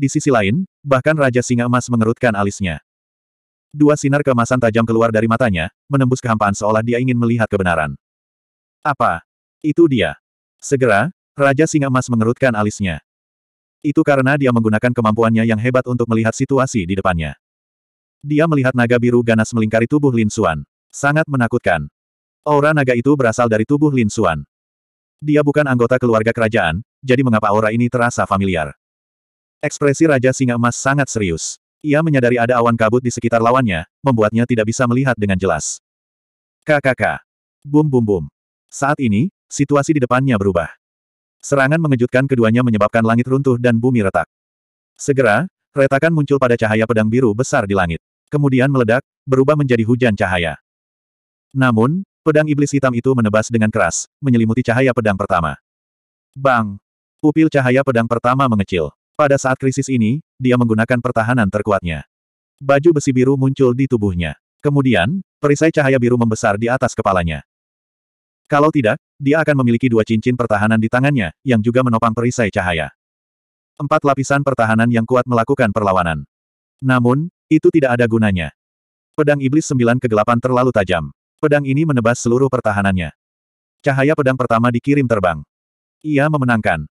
Di sisi lain, bahkan Raja Singa Emas mengerutkan alisnya. Dua sinar kemasan tajam keluar dari matanya, menembus kehampaan seolah dia ingin melihat kebenaran. Apa? Itu dia. Segera, Raja Singa Emas mengerutkan alisnya. Itu karena dia menggunakan kemampuannya yang hebat untuk melihat situasi di depannya. Dia melihat naga biru ganas melingkari tubuh Lin Xuan. Sangat menakutkan. Aura naga itu berasal dari tubuh Lin Xuan. Dia bukan anggota keluarga kerajaan, jadi mengapa aura ini terasa familiar. Ekspresi Raja Singa Emas sangat serius. Ia menyadari ada awan kabut di sekitar lawannya, membuatnya tidak bisa melihat dengan jelas. KKK. Bum bum bum. Saat ini, situasi di depannya berubah. Serangan mengejutkan keduanya menyebabkan langit runtuh dan bumi retak. Segera, retakan muncul pada cahaya pedang biru besar di langit. Kemudian meledak, berubah menjadi hujan cahaya. Namun, pedang iblis hitam itu menebas dengan keras, menyelimuti cahaya pedang pertama. Bang! Pupil cahaya pedang pertama mengecil. Pada saat krisis ini, dia menggunakan pertahanan terkuatnya. Baju besi biru muncul di tubuhnya. Kemudian, perisai cahaya biru membesar di atas kepalanya. Kalau tidak, dia akan memiliki dua cincin pertahanan di tangannya, yang juga menopang perisai cahaya. Empat lapisan pertahanan yang kuat melakukan perlawanan. Namun, itu tidak ada gunanya. Pedang iblis sembilan kegelapan terlalu tajam. Pedang ini menebas seluruh pertahanannya. Cahaya pedang pertama dikirim terbang. Ia memenangkan.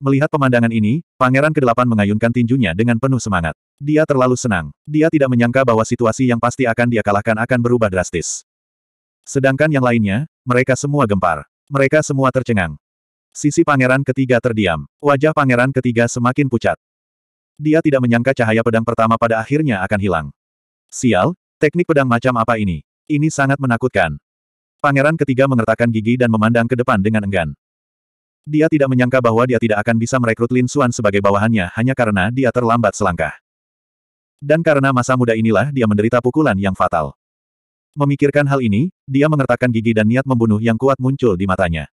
Melihat pemandangan ini, Pangeran ke Kedelapan mengayunkan tinjunya dengan penuh semangat. Dia terlalu senang. Dia tidak menyangka bahwa situasi yang pasti akan dia kalahkan akan berubah drastis. Sedangkan yang lainnya, mereka semua gempar. Mereka semua tercengang. Sisi Pangeran Ketiga terdiam. Wajah Pangeran Ketiga semakin pucat. Dia tidak menyangka cahaya pedang pertama pada akhirnya akan hilang. Sial, teknik pedang macam apa ini? Ini sangat menakutkan. Pangeran Ketiga mengertakkan gigi dan memandang ke depan dengan enggan. Dia tidak menyangka bahwa dia tidak akan bisa merekrut Lin Xuan sebagai bawahannya hanya karena dia terlambat selangkah. Dan karena masa muda inilah dia menderita pukulan yang fatal. Memikirkan hal ini, dia mengertakkan gigi dan niat membunuh yang kuat muncul di matanya.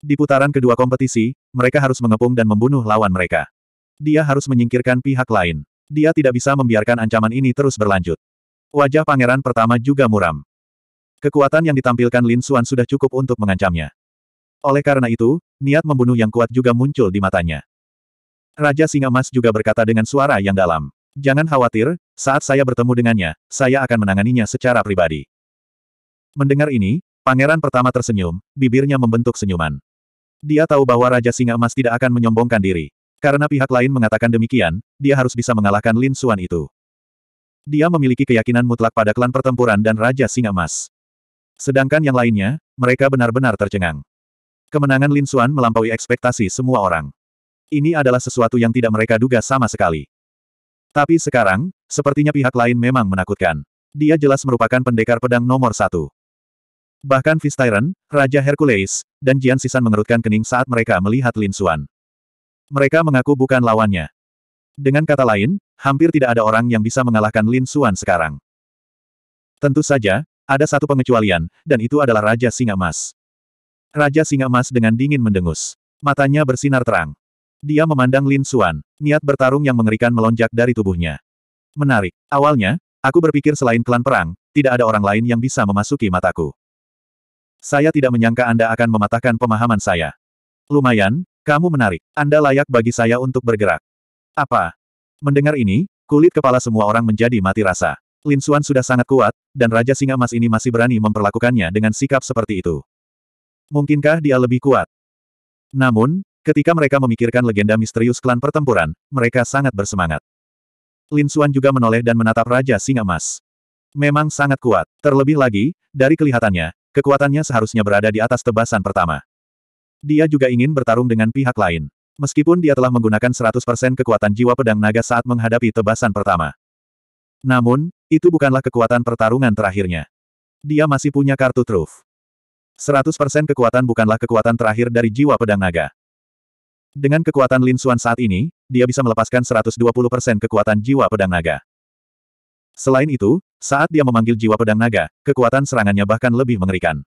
Di putaran kedua kompetisi, mereka harus mengepung dan membunuh lawan mereka. Dia harus menyingkirkan pihak lain. Dia tidak bisa membiarkan ancaman ini terus berlanjut. Wajah pangeran pertama juga muram. Kekuatan yang ditampilkan Lin Xuan sudah cukup untuk mengancamnya. Oleh karena itu, niat membunuh yang kuat juga muncul di matanya. Raja Singa Mas juga berkata dengan suara yang dalam. Jangan khawatir, saat saya bertemu dengannya, saya akan menanganinya secara pribadi. Mendengar ini, pangeran pertama tersenyum, bibirnya membentuk senyuman. Dia tahu bahwa Raja Singa Emas tidak akan menyombongkan diri. Karena pihak lain mengatakan demikian, dia harus bisa mengalahkan Lin Xuan itu. Dia memiliki keyakinan mutlak pada klan pertempuran dan Raja Singa Emas. Sedangkan yang lainnya, mereka benar-benar tercengang. Kemenangan Lin Xuan melampaui ekspektasi semua orang. Ini adalah sesuatu yang tidak mereka duga sama sekali. Tapi sekarang, sepertinya pihak lain memang menakutkan. Dia jelas merupakan pendekar pedang nomor satu. Bahkan Vistyren, Raja Hercules, dan Jian Sisan mengerutkan kening saat mereka melihat Lin Xuan. Mereka mengaku bukan lawannya. Dengan kata lain, hampir tidak ada orang yang bisa mengalahkan Lin Xuan sekarang. Tentu saja, ada satu pengecualian, dan itu adalah Raja Singa Mas. Raja Singa Emas dengan dingin mendengus. Matanya bersinar terang. Dia memandang Lin Suan, niat bertarung yang mengerikan melonjak dari tubuhnya. Menarik. Awalnya, aku berpikir selain klan perang, tidak ada orang lain yang bisa memasuki mataku. Saya tidak menyangka Anda akan mematahkan pemahaman saya. Lumayan, kamu menarik. Anda layak bagi saya untuk bergerak. Apa? Mendengar ini, kulit kepala semua orang menjadi mati rasa. Lin Suan sudah sangat kuat, dan Raja Singa Emas ini masih berani memperlakukannya dengan sikap seperti itu. Mungkinkah dia lebih kuat? Namun, ketika mereka memikirkan legenda misterius klan pertempuran, mereka sangat bersemangat. Lin Xuan juga menoleh dan menatap Raja Singa Emas. Memang sangat kuat. Terlebih lagi, dari kelihatannya, kekuatannya seharusnya berada di atas tebasan pertama. Dia juga ingin bertarung dengan pihak lain. Meskipun dia telah menggunakan 100% kekuatan jiwa pedang naga saat menghadapi tebasan pertama. Namun, itu bukanlah kekuatan pertarungan terakhirnya. Dia masih punya kartu truf. 100% kekuatan bukanlah kekuatan terakhir dari jiwa pedang naga. Dengan kekuatan Lin Xuan saat ini, dia bisa melepaskan 120% kekuatan jiwa pedang naga. Selain itu, saat dia memanggil jiwa pedang naga, kekuatan serangannya bahkan lebih mengerikan.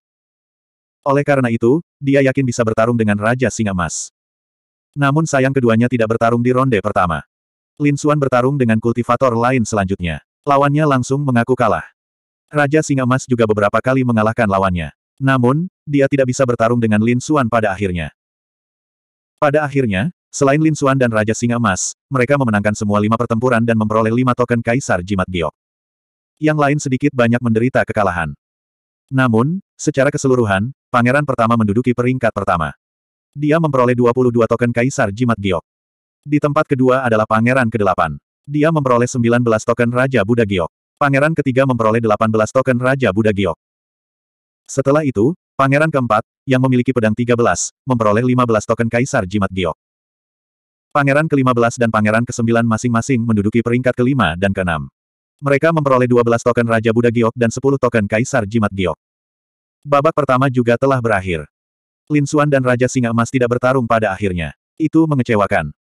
Oleh karena itu, dia yakin bisa bertarung dengan Raja Singa Emas. Namun sayang keduanya tidak bertarung di ronde pertama. Lin Xuan bertarung dengan kultivator lain selanjutnya. Lawannya langsung mengaku kalah. Raja Singa Emas juga beberapa kali mengalahkan lawannya. Namun, dia tidak bisa bertarung dengan Lin Xuan pada akhirnya. Pada akhirnya, selain Lin Xuan dan Raja Singa Emas, mereka memenangkan semua lima pertempuran dan memperoleh lima token Kaisar Jimat Giok. Yang lain sedikit banyak menderita kekalahan. Namun, secara keseluruhan, pangeran pertama menduduki peringkat pertama. Dia memperoleh 22 token Kaisar Jimat Giok. Di tempat kedua adalah pangeran ke-8. Dia memperoleh 19 token Raja Buddha Giok. Pangeran ketiga memperoleh 18 token Raja Buddha Giok. Setelah itu, pangeran keempat, yang memiliki pedang 13, memperoleh 15 token Kaisar Jimat Giok. Pangeran ke-15 dan pangeran ke-9 masing-masing menduduki peringkat ke-5 dan ke-6. Mereka memperoleh 12 token Raja Buddha Giok dan 10 token Kaisar Jimat Giok. Babak pertama juga telah berakhir. Lin Xuan dan Raja Singa Emas tidak bertarung pada akhirnya. Itu mengecewakan.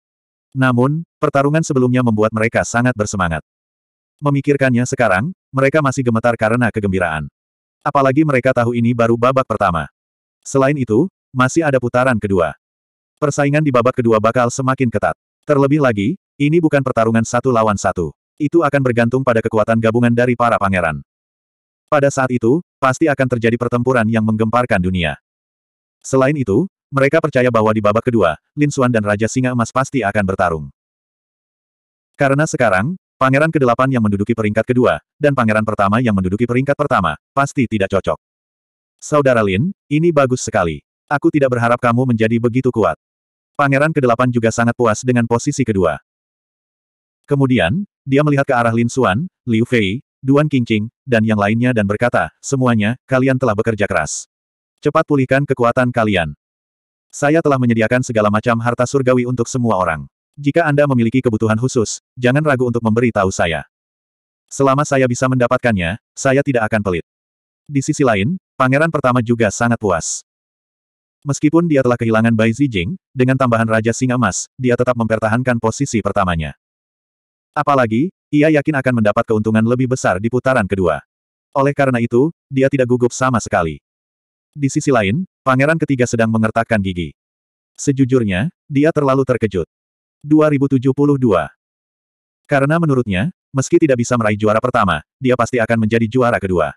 Namun, pertarungan sebelumnya membuat mereka sangat bersemangat. Memikirkannya sekarang, mereka masih gemetar karena kegembiraan. Apalagi mereka tahu ini baru babak pertama. Selain itu, masih ada putaran kedua. Persaingan di babak kedua bakal semakin ketat. Terlebih lagi, ini bukan pertarungan satu lawan satu. Itu akan bergantung pada kekuatan gabungan dari para pangeran. Pada saat itu, pasti akan terjadi pertempuran yang menggemparkan dunia. Selain itu, mereka percaya bahwa di babak kedua, Lin Xuan dan Raja Singa Emas pasti akan bertarung. Karena sekarang, Pangeran ke-8 yang menduduki peringkat kedua, dan pangeran pertama yang menduduki peringkat pertama, pasti tidak cocok. Saudara Lin, ini bagus sekali. Aku tidak berharap kamu menjadi begitu kuat. Pangeran ke-8 juga sangat puas dengan posisi kedua. Kemudian, dia melihat ke arah Lin Xuan, Liu Fei, Duan Qingqing, dan yang lainnya dan berkata, semuanya, kalian telah bekerja keras. Cepat pulihkan kekuatan kalian. Saya telah menyediakan segala macam harta surgawi untuk semua orang. Jika Anda memiliki kebutuhan khusus, jangan ragu untuk memberi tahu saya. Selama saya bisa mendapatkannya, saya tidak akan pelit. Di sisi lain, pangeran pertama juga sangat puas. Meskipun dia telah kehilangan Bai Zijing, dengan tambahan Raja Singa Emas, dia tetap mempertahankan posisi pertamanya. Apalagi, ia yakin akan mendapat keuntungan lebih besar di putaran kedua. Oleh karena itu, dia tidak gugup sama sekali. Di sisi lain, pangeran ketiga sedang mengertakkan gigi. Sejujurnya, dia terlalu terkejut. 2072. Karena menurutnya, meski tidak bisa meraih juara pertama, dia pasti akan menjadi juara kedua.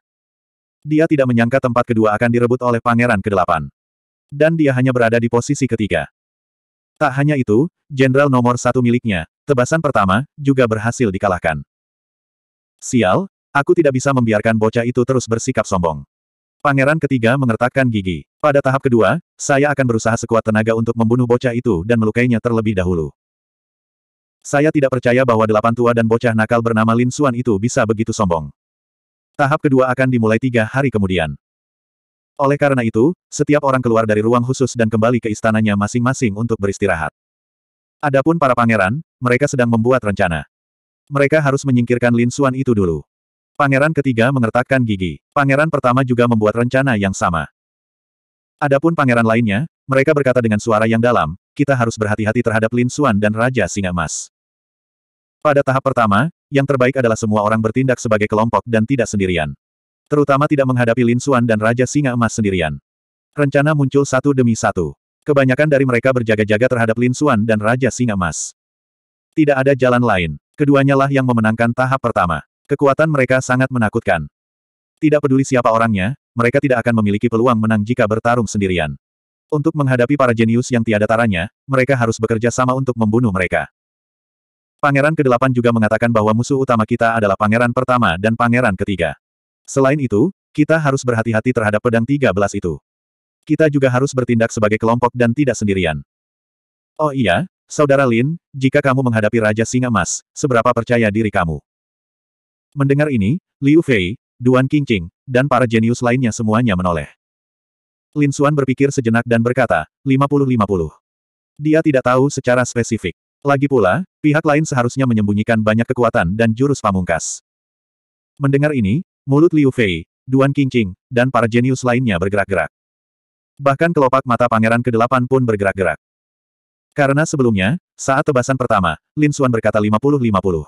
Dia tidak menyangka tempat kedua akan direbut oleh Pangeran ke-8. Dan dia hanya berada di posisi ketiga. Tak hanya itu, jenderal nomor satu miliknya, tebasan pertama, juga berhasil dikalahkan. Sial, aku tidak bisa membiarkan bocah itu terus bersikap sombong. Pangeran ketiga mengertakkan gigi. Pada tahap kedua, saya akan berusaha sekuat tenaga untuk membunuh bocah itu dan melukainya terlebih dahulu. Saya tidak percaya bahwa delapan tua dan bocah nakal bernama Lin Xuan itu bisa begitu sombong. Tahap kedua akan dimulai tiga hari kemudian. Oleh karena itu, setiap orang keluar dari ruang khusus dan kembali ke istananya masing-masing untuk beristirahat. Adapun para pangeran, mereka sedang membuat rencana. Mereka harus menyingkirkan Lin Xuan itu dulu. Pangeran ketiga mengertakkan gigi. Pangeran pertama juga membuat rencana yang sama. Adapun pangeran lainnya, mereka berkata dengan suara yang dalam, kita harus berhati-hati terhadap Lin Xuan dan Raja Singa Emas. Pada tahap pertama, yang terbaik adalah semua orang bertindak sebagai kelompok dan tidak sendirian. Terutama tidak menghadapi Lin Xuan dan Raja Singa Emas sendirian. Rencana muncul satu demi satu. Kebanyakan dari mereka berjaga-jaga terhadap Lin Xuan dan Raja Singa Emas. Tidak ada jalan lain. Keduanya lah yang memenangkan tahap pertama. Kekuatan mereka sangat menakutkan. Tidak peduli siapa orangnya, mereka tidak akan memiliki peluang menang jika bertarung sendirian. Untuk menghadapi para jenius yang tiada taranya, mereka harus bekerja sama untuk membunuh mereka. Pangeran ke-8 juga mengatakan bahwa musuh utama kita adalah pangeran pertama dan pangeran ketiga. Selain itu, kita harus berhati-hati terhadap pedang 13 itu. Kita juga harus bertindak sebagai kelompok dan tidak sendirian. Oh iya, Saudara Lin, jika kamu menghadapi Raja Singa Emas, seberapa percaya diri kamu? Mendengar ini, Liu Fei, Duan Qingqing, dan para jenius lainnya semuanya menoleh. Lin Xuan berpikir sejenak dan berkata, 50-50. Dia tidak tahu secara spesifik. Lagi pula, pihak lain seharusnya menyembunyikan banyak kekuatan dan jurus pamungkas. Mendengar ini, mulut Liu Fei, Duan Qingqing, dan para jenius lainnya bergerak-gerak. Bahkan kelopak mata pangeran ke-8 pun bergerak-gerak. Karena sebelumnya, saat tebasan pertama, Lin Xuan berkata 50-50.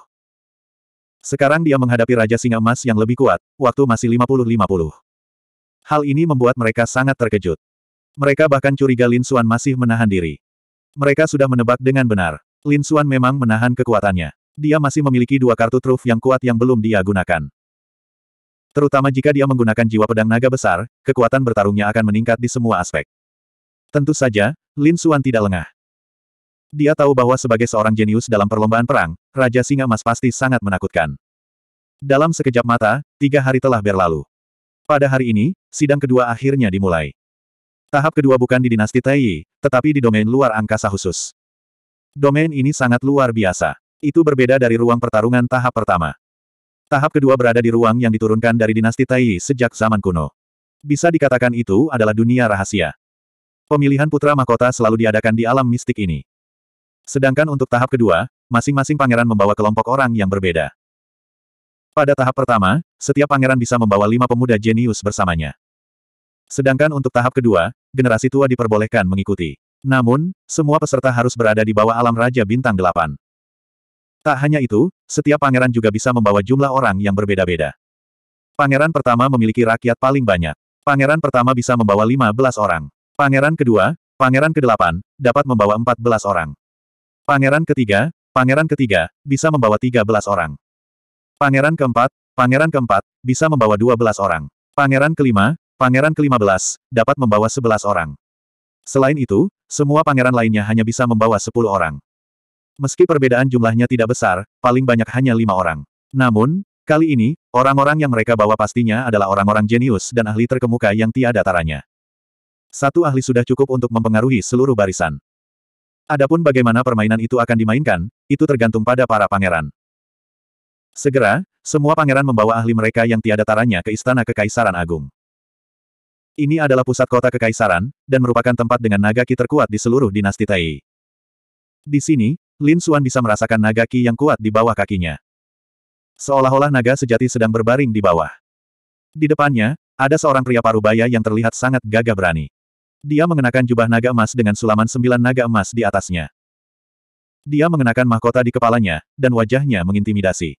Sekarang dia menghadapi Raja Singa Emas yang lebih kuat, waktu masih 50-50. Hal ini membuat mereka sangat terkejut. Mereka bahkan curiga Lin Xuan masih menahan diri. Mereka sudah menebak dengan benar. Lin Xuan memang menahan kekuatannya. Dia masih memiliki dua kartu truf yang kuat yang belum dia gunakan. Terutama jika dia menggunakan jiwa pedang naga besar, kekuatan bertarungnya akan meningkat di semua aspek. Tentu saja, Lin Xuan tidak lengah. Dia tahu bahwa sebagai seorang jenius dalam perlombaan perang, Raja Singa Mas pasti sangat menakutkan. Dalam sekejap mata, tiga hari telah berlalu. Pada hari ini, sidang kedua akhirnya dimulai. Tahap kedua bukan di dinasti Taiyi, tetapi di domain luar angkasa khusus. Domain ini sangat luar biasa. Itu berbeda dari ruang pertarungan tahap pertama. Tahap kedua berada di ruang yang diturunkan dari dinasti Taiyi sejak zaman kuno. Bisa dikatakan itu adalah dunia rahasia. Pemilihan putra mahkota selalu diadakan di alam mistik ini. Sedangkan untuk tahap kedua, masing-masing pangeran membawa kelompok orang yang berbeda. Pada tahap pertama, setiap pangeran bisa membawa lima pemuda jenius bersamanya. Sedangkan untuk tahap kedua, generasi tua diperbolehkan mengikuti. Namun, semua peserta harus berada di bawah alam Raja Bintang Delapan. Tak hanya itu, setiap pangeran juga bisa membawa jumlah orang yang berbeda-beda. Pangeran pertama memiliki rakyat paling banyak. Pangeran pertama bisa membawa 15 orang. Pangeran kedua, pangeran kedelapan, dapat membawa 14 orang. Pangeran ketiga, pangeran ketiga, bisa membawa 13 orang. Pangeran keempat, pangeran keempat, bisa membawa 12 orang. Pangeran kelima, pangeran kelima belas, dapat membawa 11 orang. Selain itu, semua pangeran lainnya hanya bisa membawa sepuluh orang. Meski perbedaan jumlahnya tidak besar, paling banyak hanya lima orang. Namun, kali ini, orang-orang yang mereka bawa pastinya adalah orang-orang jenius dan ahli terkemuka yang tiada taranya. Satu ahli sudah cukup untuk mempengaruhi seluruh barisan. Adapun bagaimana permainan itu akan dimainkan, itu tergantung pada para pangeran. Segera, semua pangeran membawa ahli mereka yang tiada taranya ke istana kekaisaran agung. Ini adalah pusat kota kekaisaran, dan merupakan tempat dengan naga ki terkuat di seluruh dinasti Tai. Di sini, Lin Xuan bisa merasakan naga ki yang kuat di bawah kakinya. Seolah-olah naga sejati sedang berbaring di bawah. Di depannya, ada seorang pria parubaya yang terlihat sangat gagah berani. Dia mengenakan jubah naga emas dengan sulaman sembilan naga emas di atasnya. Dia mengenakan mahkota di kepalanya, dan wajahnya mengintimidasi.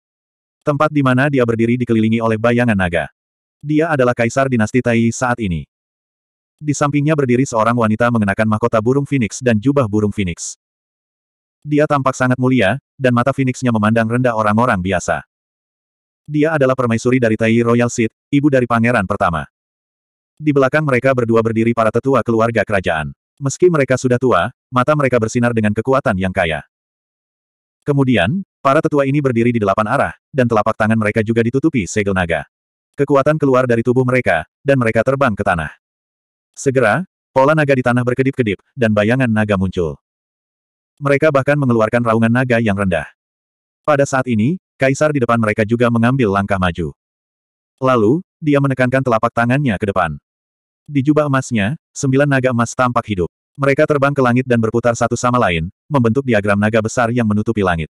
Tempat di mana dia berdiri dikelilingi oleh bayangan naga. Dia adalah kaisar dinasti Tai saat ini. Di sampingnya berdiri seorang wanita mengenakan mahkota burung phoenix dan jubah burung phoenix. Dia tampak sangat mulia, dan mata phoenixnya memandang rendah orang-orang biasa. Dia adalah permaisuri dari Tai Royal Seat, ibu dari pangeran pertama. Di belakang mereka berdua berdiri para tetua keluarga kerajaan. Meski mereka sudah tua, mata mereka bersinar dengan kekuatan yang kaya. Kemudian, para tetua ini berdiri di delapan arah, dan telapak tangan mereka juga ditutupi segel naga kekuatan keluar dari tubuh mereka, dan mereka terbang ke tanah. Segera, pola naga di tanah berkedip-kedip, dan bayangan naga muncul. Mereka bahkan mengeluarkan raungan naga yang rendah. Pada saat ini, Kaisar di depan mereka juga mengambil langkah maju. Lalu, dia menekankan telapak tangannya ke depan. Di jubah emasnya, sembilan naga emas tampak hidup. Mereka terbang ke langit dan berputar satu sama lain, membentuk diagram naga besar yang menutupi langit.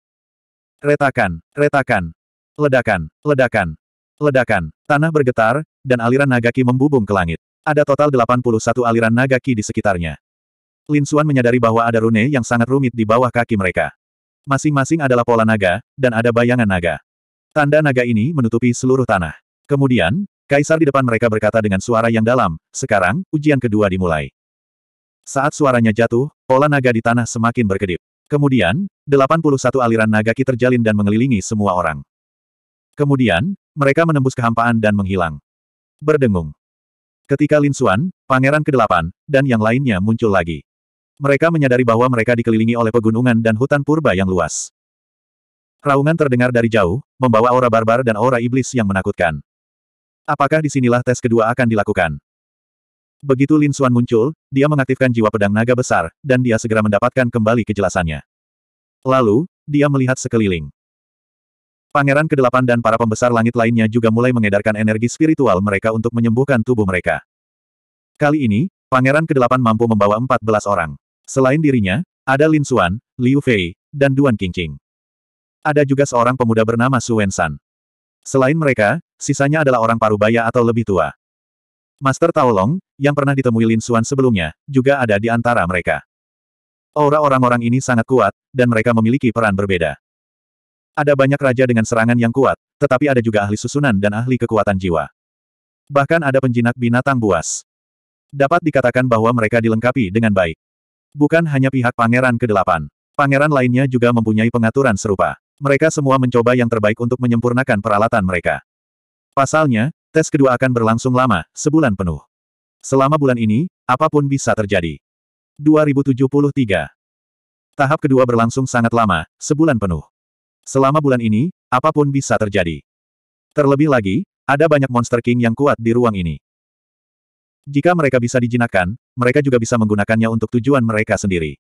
Retakan, retakan, ledakan, ledakan, ledakan. Tanah bergetar, dan aliran nagaki membubung ke langit. Ada total 81 aliran nagaki di sekitarnya. Lin Xuan menyadari bahwa ada rune yang sangat rumit di bawah kaki mereka. Masing-masing adalah pola naga, dan ada bayangan naga. Tanda naga ini menutupi seluruh tanah. Kemudian, Kaisar di depan mereka berkata dengan suara yang dalam, sekarang, ujian kedua dimulai. Saat suaranya jatuh, pola naga di tanah semakin berkedip. Kemudian, 81 aliran nagaki terjalin dan mengelilingi semua orang. Kemudian, mereka menembus kehampaan dan menghilang. Berdengung. Ketika Lin Xuan, Pangeran ke-8, dan yang lainnya muncul lagi. Mereka menyadari bahwa mereka dikelilingi oleh pegunungan dan hutan purba yang luas. Raungan terdengar dari jauh, membawa aura barbar dan aura iblis yang menakutkan. Apakah disinilah tes kedua akan dilakukan? Begitu Lin Xuan muncul, dia mengaktifkan jiwa pedang naga besar, dan dia segera mendapatkan kembali kejelasannya. Lalu, dia melihat sekeliling. Pangeran ke-8 dan para pembesar langit lainnya juga mulai mengedarkan energi spiritual mereka untuk menyembuhkan tubuh mereka. Kali ini, Pangeran ke-8 mampu membawa 14 orang. Selain dirinya, ada Lin Xuan, Liu Fei, dan Duan Qingqing. Ada juga seorang pemuda bernama Suen San. Selain mereka, sisanya adalah orang parubaya atau lebih tua. Master Tao Long, yang pernah ditemui Lin Xuan sebelumnya, juga ada di antara mereka. Aura orang-orang ini sangat kuat, dan mereka memiliki peran berbeda. Ada banyak raja dengan serangan yang kuat, tetapi ada juga ahli susunan dan ahli kekuatan jiwa. Bahkan ada penjinak binatang buas. Dapat dikatakan bahwa mereka dilengkapi dengan baik. Bukan hanya pihak pangeran ke-8. Pangeran lainnya juga mempunyai pengaturan serupa. Mereka semua mencoba yang terbaik untuk menyempurnakan peralatan mereka. Pasalnya, tes kedua akan berlangsung lama, sebulan penuh. Selama bulan ini, apapun bisa terjadi. 2073 Tahap kedua berlangsung sangat lama, sebulan penuh. Selama bulan ini, apapun bisa terjadi. Terlebih lagi, ada banyak monster king yang kuat di ruang ini. Jika mereka bisa dijinakkan, mereka juga bisa menggunakannya untuk tujuan mereka sendiri.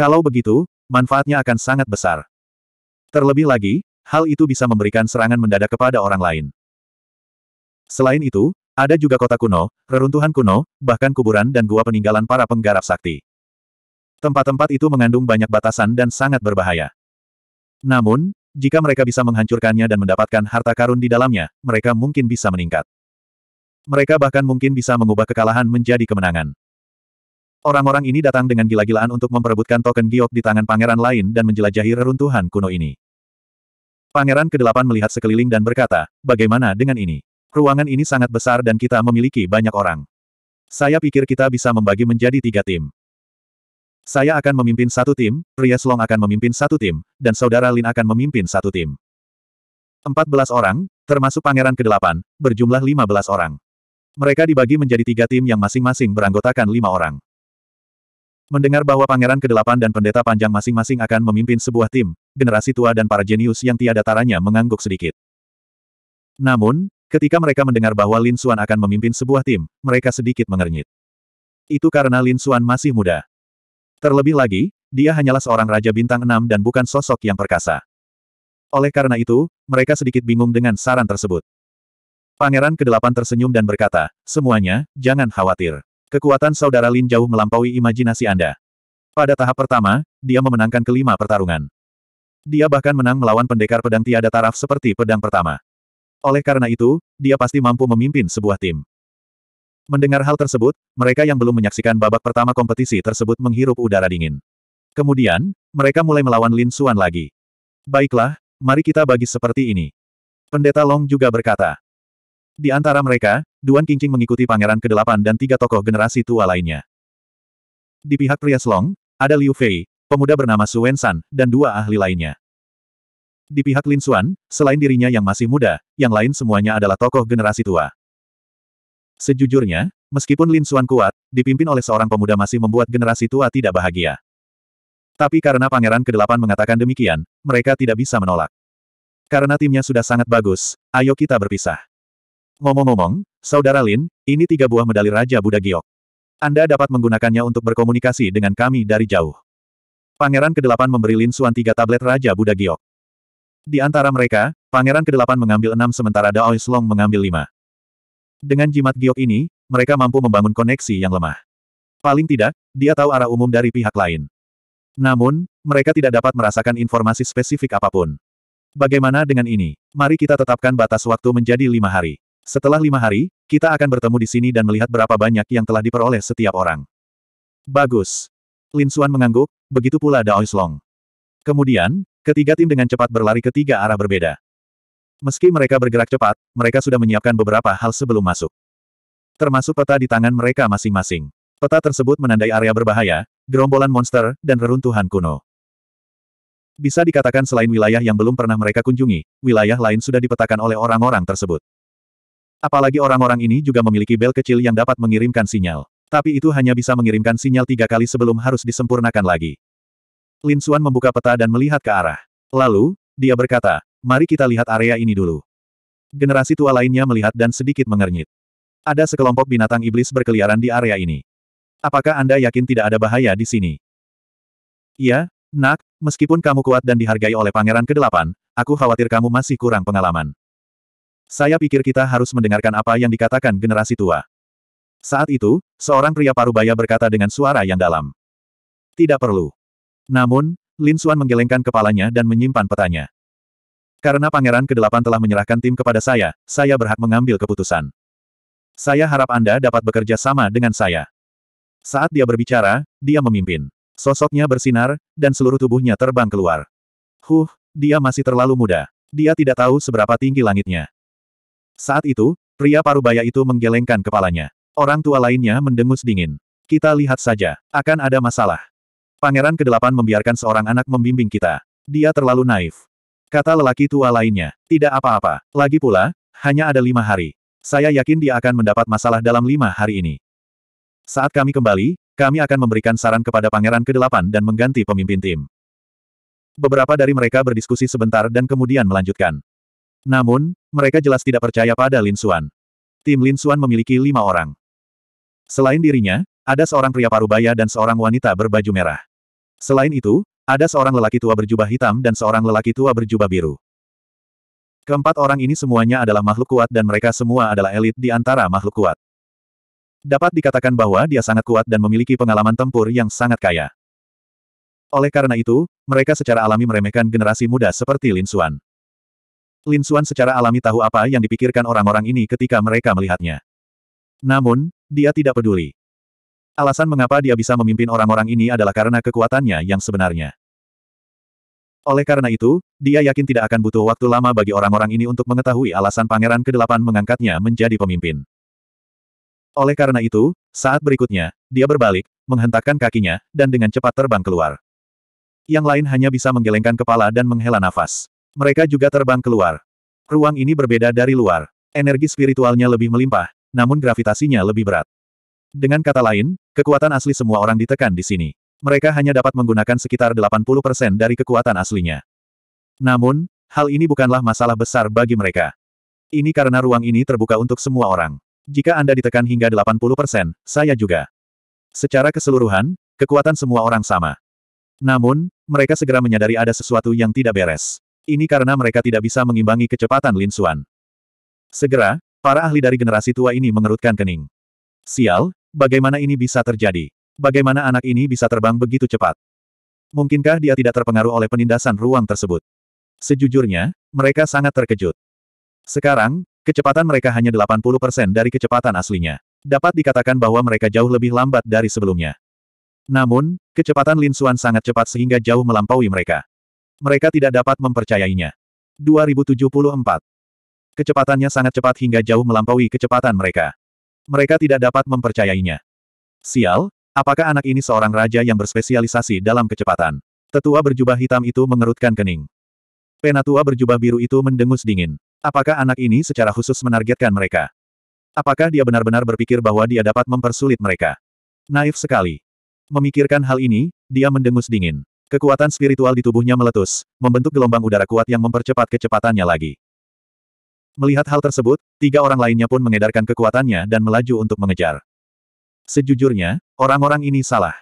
Kalau begitu, manfaatnya akan sangat besar. Terlebih lagi, hal itu bisa memberikan serangan mendadak kepada orang lain. Selain itu, ada juga kota kuno, reruntuhan kuno, bahkan kuburan dan gua peninggalan para penggarap sakti. Tempat-tempat itu mengandung banyak batasan dan sangat berbahaya. Namun, jika mereka bisa menghancurkannya dan mendapatkan harta karun di dalamnya, mereka mungkin bisa meningkat. Mereka bahkan mungkin bisa mengubah kekalahan menjadi kemenangan. Orang-orang ini datang dengan gila-gilaan untuk memperebutkan token giok di tangan pangeran lain dan menjelajahi reruntuhan kuno ini. Pangeran ke-8 melihat sekeliling dan berkata, bagaimana dengan ini? Ruangan ini sangat besar dan kita memiliki banyak orang. Saya pikir kita bisa membagi menjadi tiga tim. Saya akan memimpin satu tim, pria Slong akan memimpin satu tim, dan Saudara Lin akan memimpin satu tim. 14 orang, termasuk Pangeran ke-8, berjumlah 15 orang. Mereka dibagi menjadi tiga tim yang masing-masing beranggotakan lima orang. Mendengar bahwa Pangeran ke-8 dan Pendeta Panjang masing-masing akan memimpin sebuah tim, generasi tua dan para jenius yang tiada taranya mengangguk sedikit. Namun, ketika mereka mendengar bahwa Lin Xuan akan memimpin sebuah tim, mereka sedikit mengernyit. Itu karena Lin Xuan masih muda. Terlebih lagi, dia hanyalah seorang raja bintang enam dan bukan sosok yang perkasa. Oleh karena itu, mereka sedikit bingung dengan saran tersebut. Pangeran kedelapan tersenyum dan berkata, semuanya, jangan khawatir. Kekuatan saudara Lin jauh melampaui imajinasi Anda. Pada tahap pertama, dia memenangkan kelima pertarungan. Dia bahkan menang melawan pendekar pedang tiada taraf seperti pedang pertama. Oleh karena itu, dia pasti mampu memimpin sebuah tim. Mendengar hal tersebut, mereka yang belum menyaksikan babak pertama kompetisi tersebut menghirup udara dingin. Kemudian, mereka mulai melawan Lin Xuan lagi. Baiklah, mari kita bagi seperti ini. Pendeta Long juga berkata. Di antara mereka, Duan Qingqing mengikuti pangeran ke-8 dan tiga tokoh generasi tua lainnya. Di pihak Prias Long, ada Liu Fei, pemuda bernama Su Wensan, dan dua ahli lainnya. Di pihak Lin Xuan, selain dirinya yang masih muda, yang lain semuanya adalah tokoh generasi tua. Sejujurnya, meskipun Lin Xuan kuat, dipimpin oleh seorang pemuda masih membuat generasi tua tidak bahagia. Tapi karena Pangeran Kedelapan mengatakan demikian, mereka tidak bisa menolak. Karena timnya sudah sangat bagus, ayo kita berpisah. Ngomong-ngomong, Saudara Lin, ini tiga buah medali Raja Buddha Giok. Anda dapat menggunakannya untuk berkomunikasi dengan kami dari jauh. Pangeran Kedelapan memberi Lin Xuan tiga tablet Raja Buddha Giok. Di antara mereka, Pangeran Kedelapan mengambil enam sementara Dao Long mengambil lima. Dengan jimat giok ini, mereka mampu membangun koneksi yang lemah. Paling tidak, dia tahu arah umum dari pihak lain. Namun, mereka tidak dapat merasakan informasi spesifik apapun. Bagaimana dengan ini? Mari kita tetapkan batas waktu menjadi lima hari. Setelah lima hari, kita akan bertemu di sini dan melihat berapa banyak yang telah diperoleh setiap orang. Bagus. Lin Xuan mengangguk, begitu pula Dao Long. Kemudian, ketiga tim dengan cepat berlari ke tiga arah berbeda. Meski mereka bergerak cepat, mereka sudah menyiapkan beberapa hal sebelum masuk. Termasuk peta di tangan mereka masing-masing. Peta tersebut menandai area berbahaya, gerombolan monster, dan reruntuhan kuno. Bisa dikatakan selain wilayah yang belum pernah mereka kunjungi, wilayah lain sudah dipetakan oleh orang-orang tersebut. Apalagi orang-orang ini juga memiliki bel kecil yang dapat mengirimkan sinyal. Tapi itu hanya bisa mengirimkan sinyal tiga kali sebelum harus disempurnakan lagi. Lin Xuan membuka peta dan melihat ke arah. Lalu, dia berkata, mari kita lihat area ini dulu. Generasi tua lainnya melihat dan sedikit mengernyit. Ada sekelompok binatang iblis berkeliaran di area ini. Apakah Anda yakin tidak ada bahaya di sini? Iya, nak, meskipun kamu kuat dan dihargai oleh Pangeran ke-8, aku khawatir kamu masih kurang pengalaman. Saya pikir kita harus mendengarkan apa yang dikatakan generasi tua. Saat itu, seorang pria parubaya berkata dengan suara yang dalam. Tidak perlu. Namun, Lin Suan menggelengkan kepalanya dan menyimpan petanya. Karena Pangeran ke-8 telah menyerahkan tim kepada saya, saya berhak mengambil keputusan. Saya harap Anda dapat bekerja sama dengan saya. Saat dia berbicara, dia memimpin. Sosoknya bersinar, dan seluruh tubuhnya terbang keluar. Huh, dia masih terlalu muda. Dia tidak tahu seberapa tinggi langitnya. Saat itu, pria parubaya itu menggelengkan kepalanya. Orang tua lainnya mendengus dingin. Kita lihat saja, akan ada masalah. Pangeran kedelapan membiarkan seorang anak membimbing kita. Dia terlalu naif. Kata lelaki tua lainnya, tidak apa-apa. Lagi pula, hanya ada lima hari. Saya yakin dia akan mendapat masalah dalam lima hari ini. Saat kami kembali, kami akan memberikan saran kepada Pangeran ke-8 dan mengganti pemimpin tim. Beberapa dari mereka berdiskusi sebentar dan kemudian melanjutkan. Namun, mereka jelas tidak percaya pada Lin Xuan. Tim Lin Xuan memiliki lima orang. Selain dirinya, ada seorang pria parubaya dan seorang wanita berbaju merah. Selain itu, ada seorang lelaki tua berjubah hitam dan seorang lelaki tua berjubah biru. Keempat orang ini semuanya adalah makhluk kuat dan mereka semua adalah elit di antara makhluk kuat. Dapat dikatakan bahwa dia sangat kuat dan memiliki pengalaman tempur yang sangat kaya. Oleh karena itu, mereka secara alami meremehkan generasi muda seperti Lin Xuan. Lin Xuan secara alami tahu apa yang dipikirkan orang-orang ini ketika mereka melihatnya. Namun, dia tidak peduli. Alasan mengapa dia bisa memimpin orang-orang ini adalah karena kekuatannya yang sebenarnya. Oleh karena itu, dia yakin tidak akan butuh waktu lama bagi orang-orang ini untuk mengetahui alasan Pangeran ke-8 mengangkatnya menjadi pemimpin. Oleh karena itu, saat berikutnya, dia berbalik, menghentakkan kakinya, dan dengan cepat terbang keluar. Yang lain hanya bisa menggelengkan kepala dan menghela nafas. Mereka juga terbang keluar. Ruang ini berbeda dari luar. Energi spiritualnya lebih melimpah, namun gravitasinya lebih berat. Dengan kata lain, kekuatan asli semua orang ditekan di sini. Mereka hanya dapat menggunakan sekitar 80% dari kekuatan aslinya. Namun, hal ini bukanlah masalah besar bagi mereka. Ini karena ruang ini terbuka untuk semua orang. Jika Anda ditekan hingga 80%, saya juga. Secara keseluruhan, kekuatan semua orang sama. Namun, mereka segera menyadari ada sesuatu yang tidak beres. Ini karena mereka tidak bisa mengimbangi kecepatan Lin Xuan. Segera, para ahli dari generasi tua ini mengerutkan kening. Sial, Bagaimana ini bisa terjadi? Bagaimana anak ini bisa terbang begitu cepat? Mungkinkah dia tidak terpengaruh oleh penindasan ruang tersebut? Sejujurnya, mereka sangat terkejut. Sekarang, kecepatan mereka hanya 80% dari kecepatan aslinya. Dapat dikatakan bahwa mereka jauh lebih lambat dari sebelumnya. Namun, kecepatan Lin Suan sangat cepat sehingga jauh melampaui mereka. Mereka tidak dapat mempercayainya. 2074. Kecepatannya sangat cepat hingga jauh melampaui kecepatan mereka. Mereka tidak dapat mempercayainya. Sial, apakah anak ini seorang raja yang berspesialisasi dalam kecepatan? Tetua berjubah hitam itu mengerutkan kening. Penatua berjubah biru itu mendengus dingin. Apakah anak ini secara khusus menargetkan mereka? Apakah dia benar-benar berpikir bahwa dia dapat mempersulit mereka? Naif sekali. Memikirkan hal ini, dia mendengus dingin. Kekuatan spiritual di tubuhnya meletus, membentuk gelombang udara kuat yang mempercepat kecepatannya lagi. Melihat hal tersebut, tiga orang lainnya pun mengedarkan kekuatannya dan melaju untuk mengejar. Sejujurnya, orang-orang ini salah.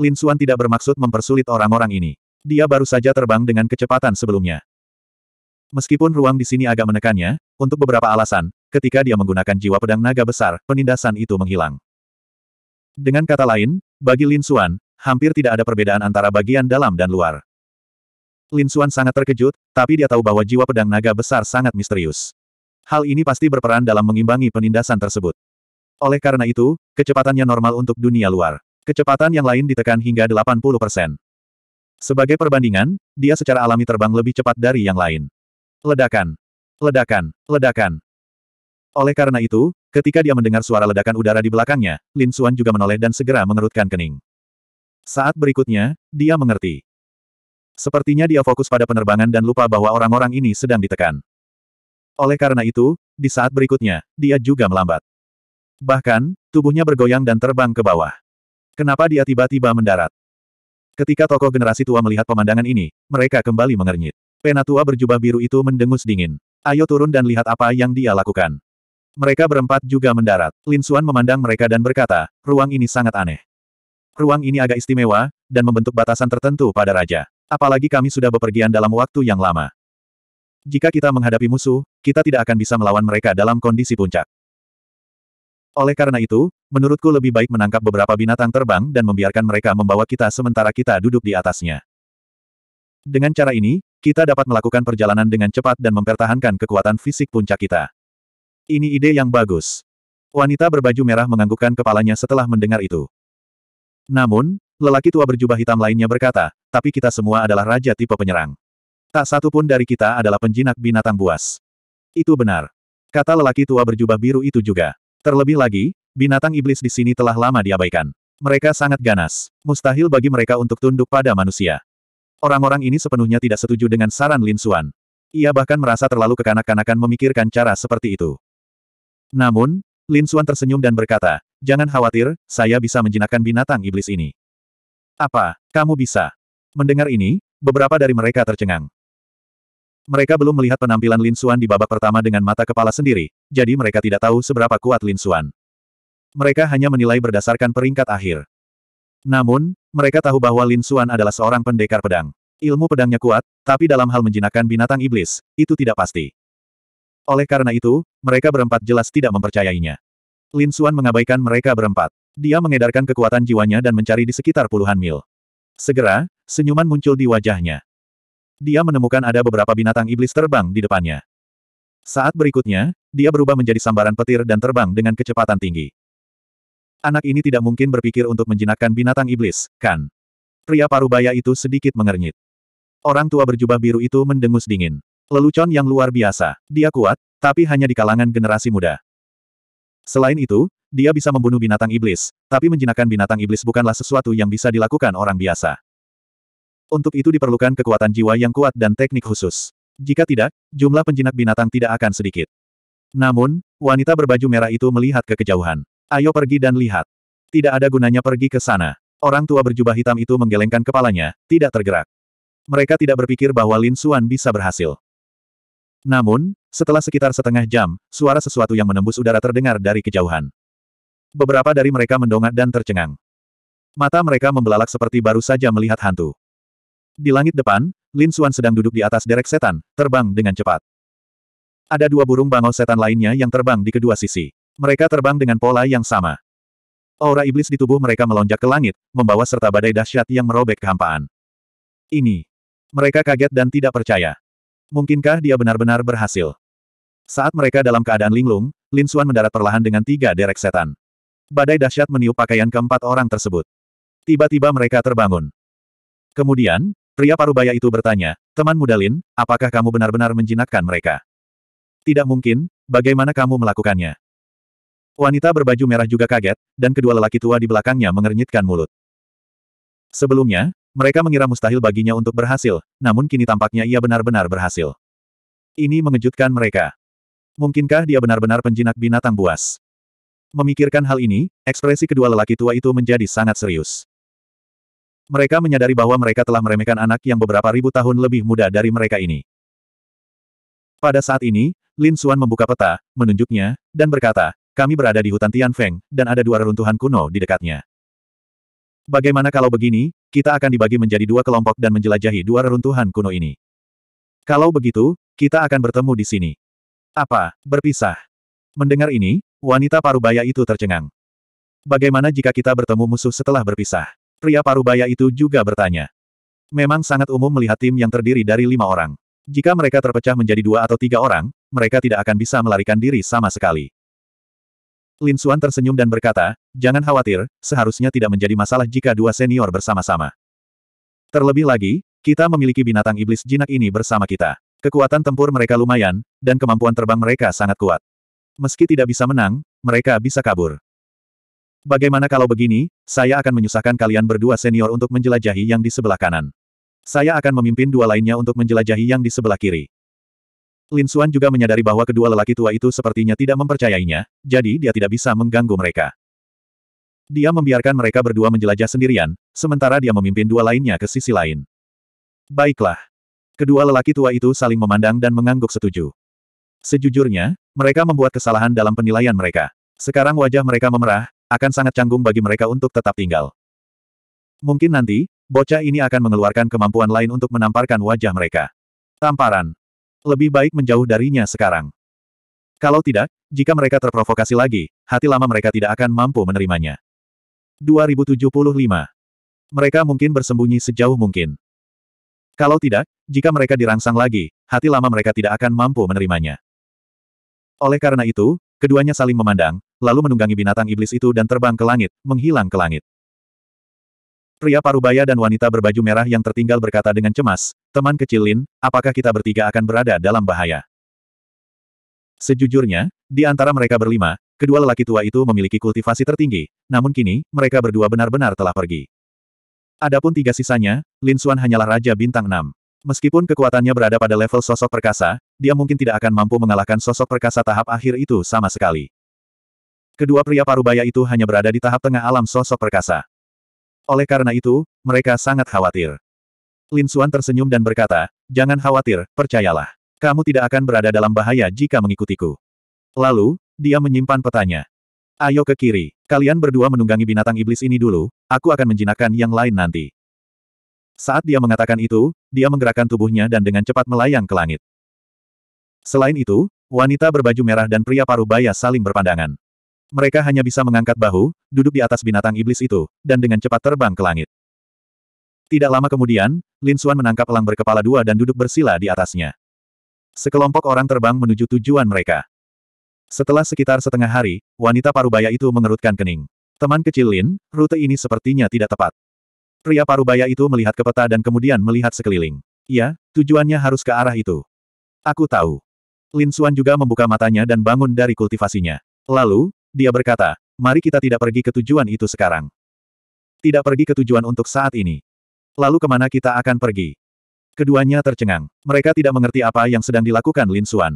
Lin Xuan tidak bermaksud mempersulit orang-orang ini. Dia baru saja terbang dengan kecepatan sebelumnya. Meskipun ruang di sini agak menekannya, untuk beberapa alasan, ketika dia menggunakan jiwa pedang naga besar, penindasan itu menghilang. Dengan kata lain, bagi Lin Xuan, hampir tidak ada perbedaan antara bagian dalam dan luar. Lin Xuan sangat terkejut, tapi dia tahu bahwa jiwa pedang naga besar sangat misterius. Hal ini pasti berperan dalam mengimbangi penindasan tersebut. Oleh karena itu, kecepatannya normal untuk dunia luar. Kecepatan yang lain ditekan hingga 80%. Sebagai perbandingan, dia secara alami terbang lebih cepat dari yang lain. Ledakan. Ledakan. Ledakan. Oleh karena itu, ketika dia mendengar suara ledakan udara di belakangnya, Lin Xuan juga menoleh dan segera mengerutkan kening. Saat berikutnya, dia mengerti. Sepertinya dia fokus pada penerbangan dan lupa bahwa orang-orang ini sedang ditekan. Oleh karena itu, di saat berikutnya, dia juga melambat. Bahkan, tubuhnya bergoyang dan terbang ke bawah. Kenapa dia tiba-tiba mendarat? Ketika tokoh generasi tua melihat pemandangan ini, mereka kembali mengernyit. Penatua berjubah biru itu mendengus dingin. Ayo turun dan lihat apa yang dia lakukan. Mereka berempat juga mendarat. Lin Xuan memandang mereka dan berkata, ruang ini sangat aneh. Ruang ini agak istimewa, dan membentuk batasan tertentu pada raja. Apalagi kami sudah bepergian dalam waktu yang lama. Jika kita menghadapi musuh, kita tidak akan bisa melawan mereka dalam kondisi puncak. Oleh karena itu, menurutku lebih baik menangkap beberapa binatang terbang dan membiarkan mereka membawa kita sementara kita duduk di atasnya. Dengan cara ini, kita dapat melakukan perjalanan dengan cepat dan mempertahankan kekuatan fisik puncak kita. Ini ide yang bagus. Wanita berbaju merah menganggukkan kepalanya setelah mendengar itu. Namun, Lelaki tua berjubah hitam lainnya berkata, tapi kita semua adalah raja tipe penyerang. Tak satu pun dari kita adalah penjinak binatang buas. Itu benar. Kata lelaki tua berjubah biru itu juga. Terlebih lagi, binatang iblis di sini telah lama diabaikan. Mereka sangat ganas. Mustahil bagi mereka untuk tunduk pada manusia. Orang-orang ini sepenuhnya tidak setuju dengan saran Lin Suan. Ia bahkan merasa terlalu kekanak-kanakan memikirkan cara seperti itu. Namun, Lin Suan tersenyum dan berkata, Jangan khawatir, saya bisa menjinakkan binatang iblis ini. Apa, kamu bisa? Mendengar ini, beberapa dari mereka tercengang. Mereka belum melihat penampilan Lin Xuan di babak pertama dengan mata kepala sendiri, jadi mereka tidak tahu seberapa kuat Lin Xuan. Mereka hanya menilai berdasarkan peringkat akhir. Namun, mereka tahu bahwa Lin Xuan adalah seorang pendekar pedang. Ilmu pedangnya kuat, tapi dalam hal menjinakkan binatang iblis, itu tidak pasti. Oleh karena itu, mereka berempat jelas tidak mempercayainya. Lin Xuan mengabaikan mereka berempat dia mengedarkan kekuatan jiwanya dan mencari di sekitar puluhan mil. Segera, senyuman muncul di wajahnya. Dia menemukan ada beberapa binatang iblis terbang di depannya. Saat berikutnya, dia berubah menjadi sambaran petir dan terbang dengan kecepatan tinggi. Anak ini tidak mungkin berpikir untuk menjinakkan binatang iblis, kan? Pria parubaya itu sedikit mengernyit. Orang tua berjubah biru itu mendengus dingin. Lelucon yang luar biasa. Dia kuat, tapi hanya di kalangan generasi muda. Selain itu, dia bisa membunuh binatang iblis, tapi menjinakkan binatang iblis bukanlah sesuatu yang bisa dilakukan orang biasa. Untuk itu diperlukan kekuatan jiwa yang kuat dan teknik khusus. Jika tidak, jumlah penjinak binatang tidak akan sedikit. Namun, wanita berbaju merah itu melihat ke kejauhan. Ayo pergi dan lihat. Tidak ada gunanya pergi ke sana. Orang tua berjubah hitam itu menggelengkan kepalanya, tidak tergerak. Mereka tidak berpikir bahwa Lin Xuan bisa berhasil. Namun, setelah sekitar setengah jam, suara sesuatu yang menembus udara terdengar dari kejauhan. Beberapa dari mereka mendongak dan tercengang. Mata mereka membelalak seperti baru saja melihat hantu. Di langit depan, Lin Suan sedang duduk di atas derek setan, terbang dengan cepat. Ada dua burung bangau setan lainnya yang terbang di kedua sisi. Mereka terbang dengan pola yang sama. Aura iblis di tubuh mereka melonjak ke langit, membawa serta badai dahsyat yang merobek kehampaan. Ini. Mereka kaget dan tidak percaya. Mungkinkah dia benar-benar berhasil? Saat mereka dalam keadaan linglung, Lin Xuan mendarat perlahan dengan tiga derek setan. Badai dahsyat meniup pakaian keempat orang tersebut. Tiba-tiba mereka terbangun. Kemudian, pria parubaya itu bertanya, teman muda Lin, apakah kamu benar-benar menjinakkan mereka? Tidak mungkin, bagaimana kamu melakukannya? Wanita berbaju merah juga kaget, dan kedua lelaki tua di belakangnya mengernyitkan mulut. Sebelumnya, mereka mengira mustahil baginya untuk berhasil, namun kini tampaknya ia benar-benar berhasil. Ini mengejutkan mereka. Mungkinkah dia benar-benar penjinak binatang buas? Memikirkan hal ini, ekspresi kedua lelaki tua itu menjadi sangat serius. Mereka menyadari bahwa mereka telah meremehkan anak yang beberapa ribu tahun lebih muda dari mereka ini. Pada saat ini, Lin Xuan membuka peta, menunjuknya, dan berkata, kami berada di hutan Tian Feng dan ada dua reruntuhan kuno di dekatnya. Bagaimana kalau begini, kita akan dibagi menjadi dua kelompok dan menjelajahi dua reruntuhan kuno ini. Kalau begitu, kita akan bertemu di sini. Apa, berpisah? Mendengar ini, wanita parubaya itu tercengang. Bagaimana jika kita bertemu musuh setelah berpisah? Pria parubaya itu juga bertanya. Memang sangat umum melihat tim yang terdiri dari lima orang. Jika mereka terpecah menjadi dua atau tiga orang, mereka tidak akan bisa melarikan diri sama sekali. Lin Xuan tersenyum dan berkata, jangan khawatir, seharusnya tidak menjadi masalah jika dua senior bersama-sama. Terlebih lagi, kita memiliki binatang iblis jinak ini bersama kita. Kekuatan tempur mereka lumayan, dan kemampuan terbang mereka sangat kuat. Meski tidak bisa menang, mereka bisa kabur. Bagaimana kalau begini, saya akan menyusahkan kalian berdua senior untuk menjelajahi yang di sebelah kanan. Saya akan memimpin dua lainnya untuk menjelajahi yang di sebelah kiri. Lin Xuan juga menyadari bahwa kedua lelaki tua itu sepertinya tidak mempercayainya, jadi dia tidak bisa mengganggu mereka. Dia membiarkan mereka berdua menjelajah sendirian, sementara dia memimpin dua lainnya ke sisi lain. Baiklah. Kedua lelaki tua itu saling memandang dan mengangguk setuju. Sejujurnya, mereka membuat kesalahan dalam penilaian mereka. Sekarang wajah mereka memerah, akan sangat canggung bagi mereka untuk tetap tinggal. Mungkin nanti, bocah ini akan mengeluarkan kemampuan lain untuk menamparkan wajah mereka. Tamparan. Lebih baik menjauh darinya sekarang. Kalau tidak, jika mereka terprovokasi lagi, hati lama mereka tidak akan mampu menerimanya. 2075. Mereka mungkin bersembunyi sejauh mungkin. Kalau tidak, jika mereka dirangsang lagi, hati lama mereka tidak akan mampu menerimanya. Oleh karena itu, keduanya saling memandang, lalu menunggangi binatang iblis itu dan terbang ke langit, menghilang ke langit. Pria parubaya dan wanita berbaju merah yang tertinggal berkata dengan cemas, teman kecil Lin, apakah kita bertiga akan berada dalam bahaya? Sejujurnya, di antara mereka berlima, kedua lelaki tua itu memiliki kultivasi tertinggi, namun kini, mereka berdua benar-benar telah pergi. Adapun tiga sisanya, Lin Xuan hanyalah Raja Bintang 6. Meskipun kekuatannya berada pada level sosok perkasa, dia mungkin tidak akan mampu mengalahkan sosok perkasa tahap akhir itu sama sekali. Kedua pria parubaya itu hanya berada di tahap tengah alam sosok perkasa. Oleh karena itu, mereka sangat khawatir. Lin Xuan tersenyum dan berkata, Jangan khawatir, percayalah. Kamu tidak akan berada dalam bahaya jika mengikutiku. Lalu, dia menyimpan petanya. Ayo ke kiri. Kalian berdua menunggangi binatang iblis ini dulu, aku akan menjinakkan yang lain nanti. Saat dia mengatakan itu, dia menggerakkan tubuhnya dan dengan cepat melayang ke langit. Selain itu, wanita berbaju merah dan pria paruh baya saling berpandangan. Mereka hanya bisa mengangkat bahu, duduk di atas binatang iblis itu, dan dengan cepat terbang ke langit. Tidak lama kemudian, Lin Xuan menangkap elang berkepala dua dan duduk bersila di atasnya. Sekelompok orang terbang menuju tujuan mereka. Setelah sekitar setengah hari, wanita parubaya itu mengerutkan kening. Teman kecil Lin, rute ini sepertinya tidak tepat. Pria parubaya itu melihat ke peta dan kemudian melihat sekeliling. Ya, tujuannya harus ke arah itu. Aku tahu. Lin Suan juga membuka matanya dan bangun dari kultivasinya. Lalu, dia berkata, mari kita tidak pergi ke tujuan itu sekarang. Tidak pergi ke tujuan untuk saat ini. Lalu kemana kita akan pergi? Keduanya tercengang. Mereka tidak mengerti apa yang sedang dilakukan Lin Suan.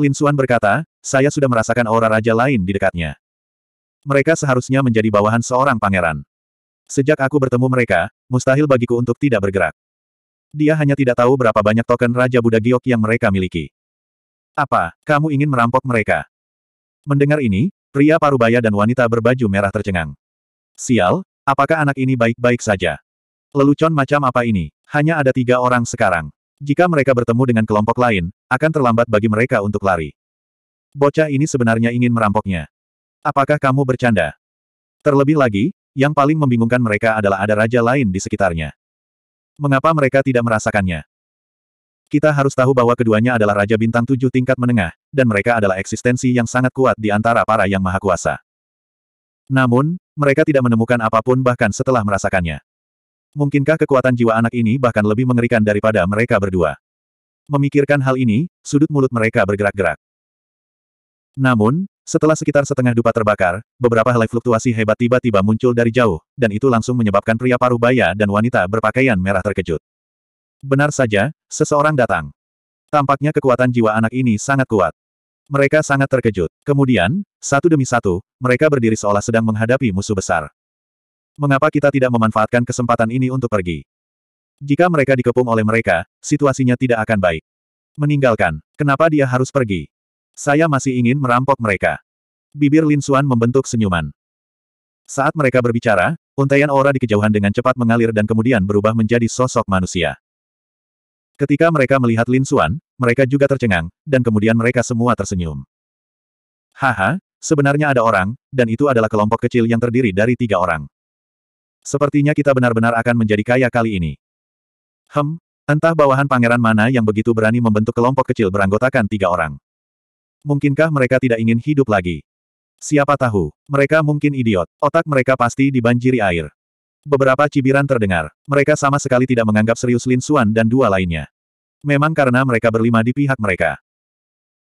Lin Suan berkata, saya sudah merasakan aura raja lain di dekatnya. Mereka seharusnya menjadi bawahan seorang pangeran. Sejak aku bertemu mereka, mustahil bagiku untuk tidak bergerak. Dia hanya tidak tahu berapa banyak token Raja Buddha Giok yang mereka miliki. Apa, kamu ingin merampok mereka? Mendengar ini, pria parubaya dan wanita berbaju merah tercengang. Sial, apakah anak ini baik-baik saja? Lelucon macam apa ini? Hanya ada tiga orang sekarang. Jika mereka bertemu dengan kelompok lain, akan terlambat bagi mereka untuk lari bocah ini sebenarnya ingin merampoknya. Apakah kamu bercanda? Terlebih lagi, yang paling membingungkan mereka adalah ada raja lain di sekitarnya. Mengapa mereka tidak merasakannya? Kita harus tahu bahwa keduanya adalah raja bintang tujuh tingkat menengah, dan mereka adalah eksistensi yang sangat kuat di antara para yang maha kuasa. Namun, mereka tidak menemukan apapun bahkan setelah merasakannya. Mungkinkah kekuatan jiwa anak ini bahkan lebih mengerikan daripada mereka berdua? Memikirkan hal ini, sudut mulut mereka bergerak-gerak. Namun, setelah sekitar setengah dupa terbakar, beberapa helai fluktuasi hebat tiba-tiba muncul dari jauh, dan itu langsung menyebabkan pria paruh baya dan wanita berpakaian merah terkejut. Benar saja, seseorang datang. Tampaknya kekuatan jiwa anak ini sangat kuat. Mereka sangat terkejut. Kemudian, satu demi satu, mereka berdiri seolah sedang menghadapi musuh besar. Mengapa kita tidak memanfaatkan kesempatan ini untuk pergi? Jika mereka dikepung oleh mereka, situasinya tidak akan baik. Meninggalkan, kenapa dia harus pergi? Saya masih ingin merampok mereka. Bibir Lin Xuan membentuk senyuman. Saat mereka berbicara, untaian aura di kejauhan dengan cepat mengalir dan kemudian berubah menjadi sosok manusia. Ketika mereka melihat Lin Xuan, mereka juga tercengang, dan kemudian mereka semua tersenyum. Haha, sebenarnya ada orang, dan itu adalah kelompok kecil yang terdiri dari tiga orang. Sepertinya kita benar-benar akan menjadi kaya kali ini. Hem, entah bawahan pangeran mana yang begitu berani membentuk kelompok kecil beranggotakan tiga orang mungkinkah mereka tidak ingin hidup lagi? Siapa tahu, mereka mungkin idiot, otak mereka pasti dibanjiri air. Beberapa cibiran terdengar, mereka sama sekali tidak menganggap serius Lin Suan dan dua lainnya. Memang karena mereka berlima di pihak mereka.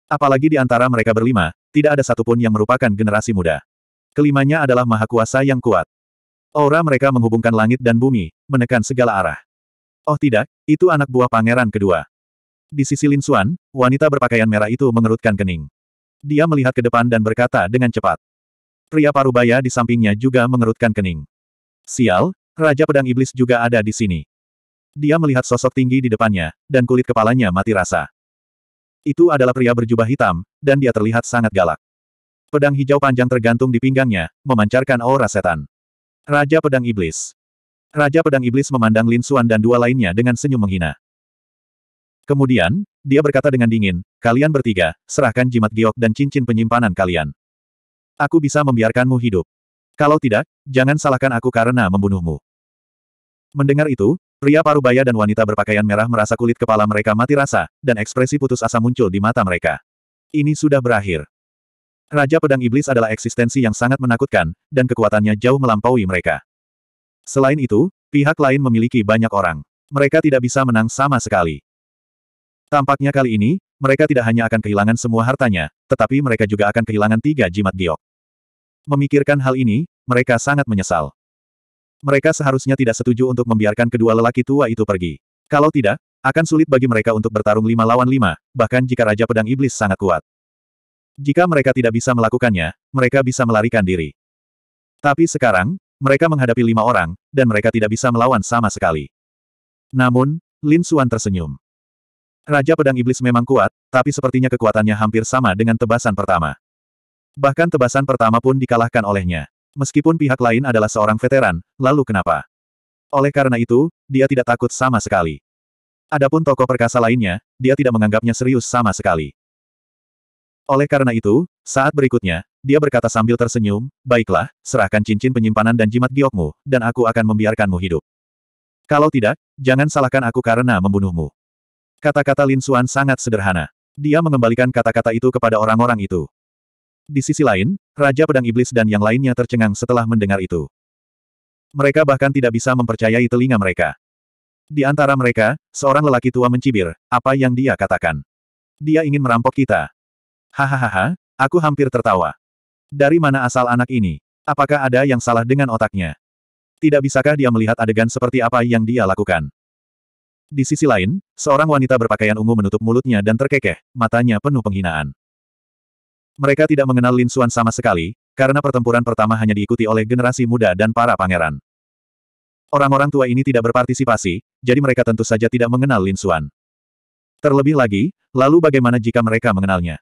Apalagi di antara mereka berlima, tidak ada satupun yang merupakan generasi muda. Kelimanya adalah maha kuasa yang kuat. Aura mereka menghubungkan langit dan bumi, menekan segala arah. Oh tidak, itu anak buah pangeran kedua. Di sisi Lin Suan, wanita berpakaian merah itu mengerutkan kening. Dia melihat ke depan dan berkata dengan cepat. Pria parubaya di sampingnya juga mengerutkan kening. Sial, Raja Pedang Iblis juga ada di sini. Dia melihat sosok tinggi di depannya, dan kulit kepalanya mati rasa. Itu adalah pria berjubah hitam, dan dia terlihat sangat galak. Pedang hijau panjang tergantung di pinggangnya, memancarkan aura setan. Raja Pedang Iblis. Raja Pedang Iblis memandang Lin Xuan dan dua lainnya dengan senyum menghina. Kemudian, dia berkata dengan dingin, kalian bertiga, serahkan jimat giok dan cincin penyimpanan kalian. Aku bisa membiarkanmu hidup. Kalau tidak, jangan salahkan aku karena membunuhmu. Mendengar itu, pria parubaya dan wanita berpakaian merah merasa kulit kepala mereka mati rasa, dan ekspresi putus asa muncul di mata mereka. Ini sudah berakhir. Raja Pedang Iblis adalah eksistensi yang sangat menakutkan, dan kekuatannya jauh melampaui mereka. Selain itu, pihak lain memiliki banyak orang. Mereka tidak bisa menang sama sekali. Tampaknya kali ini, mereka tidak hanya akan kehilangan semua hartanya, tetapi mereka juga akan kehilangan tiga jimat giok. Memikirkan hal ini, mereka sangat menyesal. Mereka seharusnya tidak setuju untuk membiarkan kedua lelaki tua itu pergi. Kalau tidak, akan sulit bagi mereka untuk bertarung lima lawan lima, bahkan jika Raja Pedang Iblis sangat kuat. Jika mereka tidak bisa melakukannya, mereka bisa melarikan diri. Tapi sekarang, mereka menghadapi lima orang, dan mereka tidak bisa melawan sama sekali. Namun, Lin Xuan tersenyum. Raja Pedang Iblis memang kuat, tapi sepertinya kekuatannya hampir sama dengan tebasan pertama. Bahkan tebasan pertama pun dikalahkan olehnya. Meskipun pihak lain adalah seorang veteran, lalu kenapa? Oleh karena itu, dia tidak takut sama sekali. Adapun tokoh perkasa lainnya, dia tidak menganggapnya serius sama sekali. Oleh karena itu, saat berikutnya, dia berkata sambil tersenyum, Baiklah, serahkan cincin penyimpanan dan jimat giokmu, dan aku akan membiarkanmu hidup. Kalau tidak, jangan salahkan aku karena membunuhmu. Kata-kata Lin Xuan sangat sederhana. Dia mengembalikan kata-kata itu kepada orang-orang itu. Di sisi lain, Raja Pedang Iblis dan yang lainnya tercengang setelah mendengar itu. Mereka bahkan tidak bisa mempercayai telinga mereka. Di antara mereka, seorang lelaki tua mencibir, apa yang dia katakan. Dia ingin merampok kita. Hahaha, aku hampir tertawa. Dari mana asal anak ini? Apakah ada yang salah dengan otaknya? Tidak bisakah dia melihat adegan seperti apa yang dia lakukan? Di sisi lain, seorang wanita berpakaian ungu menutup mulutnya dan terkekeh, matanya penuh penghinaan. Mereka tidak mengenal Lin Xuan sama sekali, karena pertempuran pertama hanya diikuti oleh generasi muda dan para pangeran. Orang-orang tua ini tidak berpartisipasi, jadi mereka tentu saja tidak mengenal Lin Xuan. Terlebih lagi, lalu bagaimana jika mereka mengenalnya?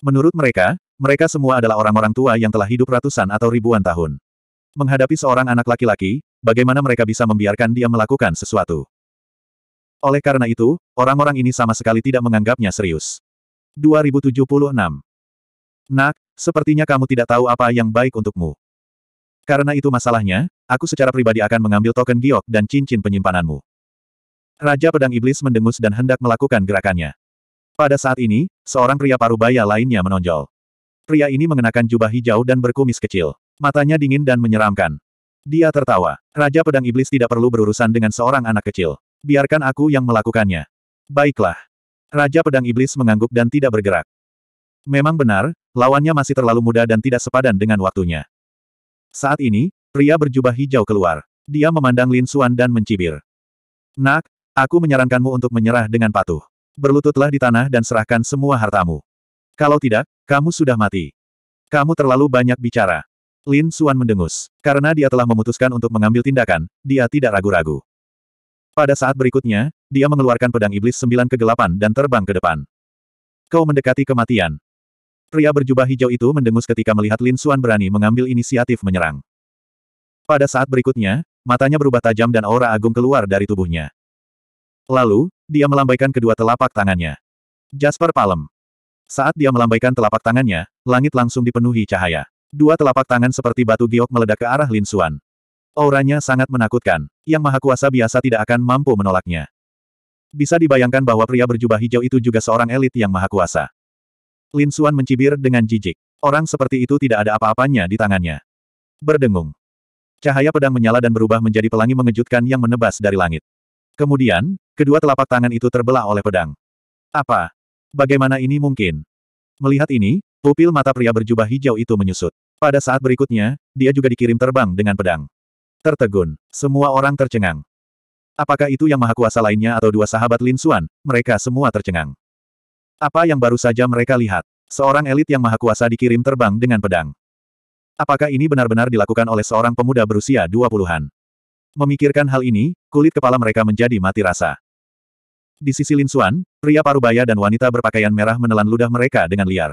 Menurut mereka, mereka semua adalah orang-orang tua yang telah hidup ratusan atau ribuan tahun. Menghadapi seorang anak laki-laki, bagaimana mereka bisa membiarkan dia melakukan sesuatu? Oleh karena itu, orang-orang ini sama sekali tidak menganggapnya serius. 2076 Nak, sepertinya kamu tidak tahu apa yang baik untukmu. Karena itu masalahnya, aku secara pribadi akan mengambil token giok dan cincin penyimpananmu. Raja Pedang Iblis mendengus dan hendak melakukan gerakannya. Pada saat ini, seorang pria parubaya lainnya menonjol. Pria ini mengenakan jubah hijau dan berkumis kecil. Matanya dingin dan menyeramkan. Dia tertawa. Raja Pedang Iblis tidak perlu berurusan dengan seorang anak kecil biarkan aku yang melakukannya. Baiklah. Raja Pedang Iblis mengangguk dan tidak bergerak. Memang benar, lawannya masih terlalu muda dan tidak sepadan dengan waktunya. Saat ini, pria berjubah hijau keluar. Dia memandang Lin Xuan dan mencibir. Nak, aku menyarankanmu untuk menyerah dengan patuh. Berlututlah di tanah dan serahkan semua hartamu. Kalau tidak, kamu sudah mati. Kamu terlalu banyak bicara. Lin Xuan mendengus. Karena dia telah memutuskan untuk mengambil tindakan, dia tidak ragu-ragu. Pada saat berikutnya, dia mengeluarkan pedang iblis sembilan kegelapan dan terbang ke depan. Kau mendekati kematian. Pria berjubah hijau itu mendengus ketika melihat Lin Suan berani mengambil inisiatif menyerang. Pada saat berikutnya, matanya berubah tajam dan aura agung keluar dari tubuhnya. Lalu, dia melambaikan kedua telapak tangannya. Jasper Palem. Saat dia melambaikan telapak tangannya, langit langsung dipenuhi cahaya. Dua telapak tangan seperti batu giok meledak ke arah Lin Suan. Auranya sangat menakutkan. Yang maha kuasa biasa tidak akan mampu menolaknya. Bisa dibayangkan bahwa pria berjubah hijau itu juga seorang elit yang maha kuasa. Lin Suan mencibir dengan jijik. Orang seperti itu tidak ada apa-apanya di tangannya. Berdengung. Cahaya pedang menyala dan berubah menjadi pelangi mengejutkan yang menebas dari langit. Kemudian, kedua telapak tangan itu terbelah oleh pedang. Apa? Bagaimana ini mungkin? Melihat ini, pupil mata pria berjubah hijau itu menyusut. Pada saat berikutnya, dia juga dikirim terbang dengan pedang. Tertegun. Semua orang tercengang. Apakah itu yang maha kuasa lainnya atau dua sahabat Lin Suan? mereka semua tercengang. Apa yang baru saja mereka lihat? Seorang elit yang maha kuasa dikirim terbang dengan pedang. Apakah ini benar-benar dilakukan oleh seorang pemuda berusia dua puluhan? Memikirkan hal ini, kulit kepala mereka menjadi mati rasa. Di sisi Lin Suan, pria parubaya dan wanita berpakaian merah menelan ludah mereka dengan liar.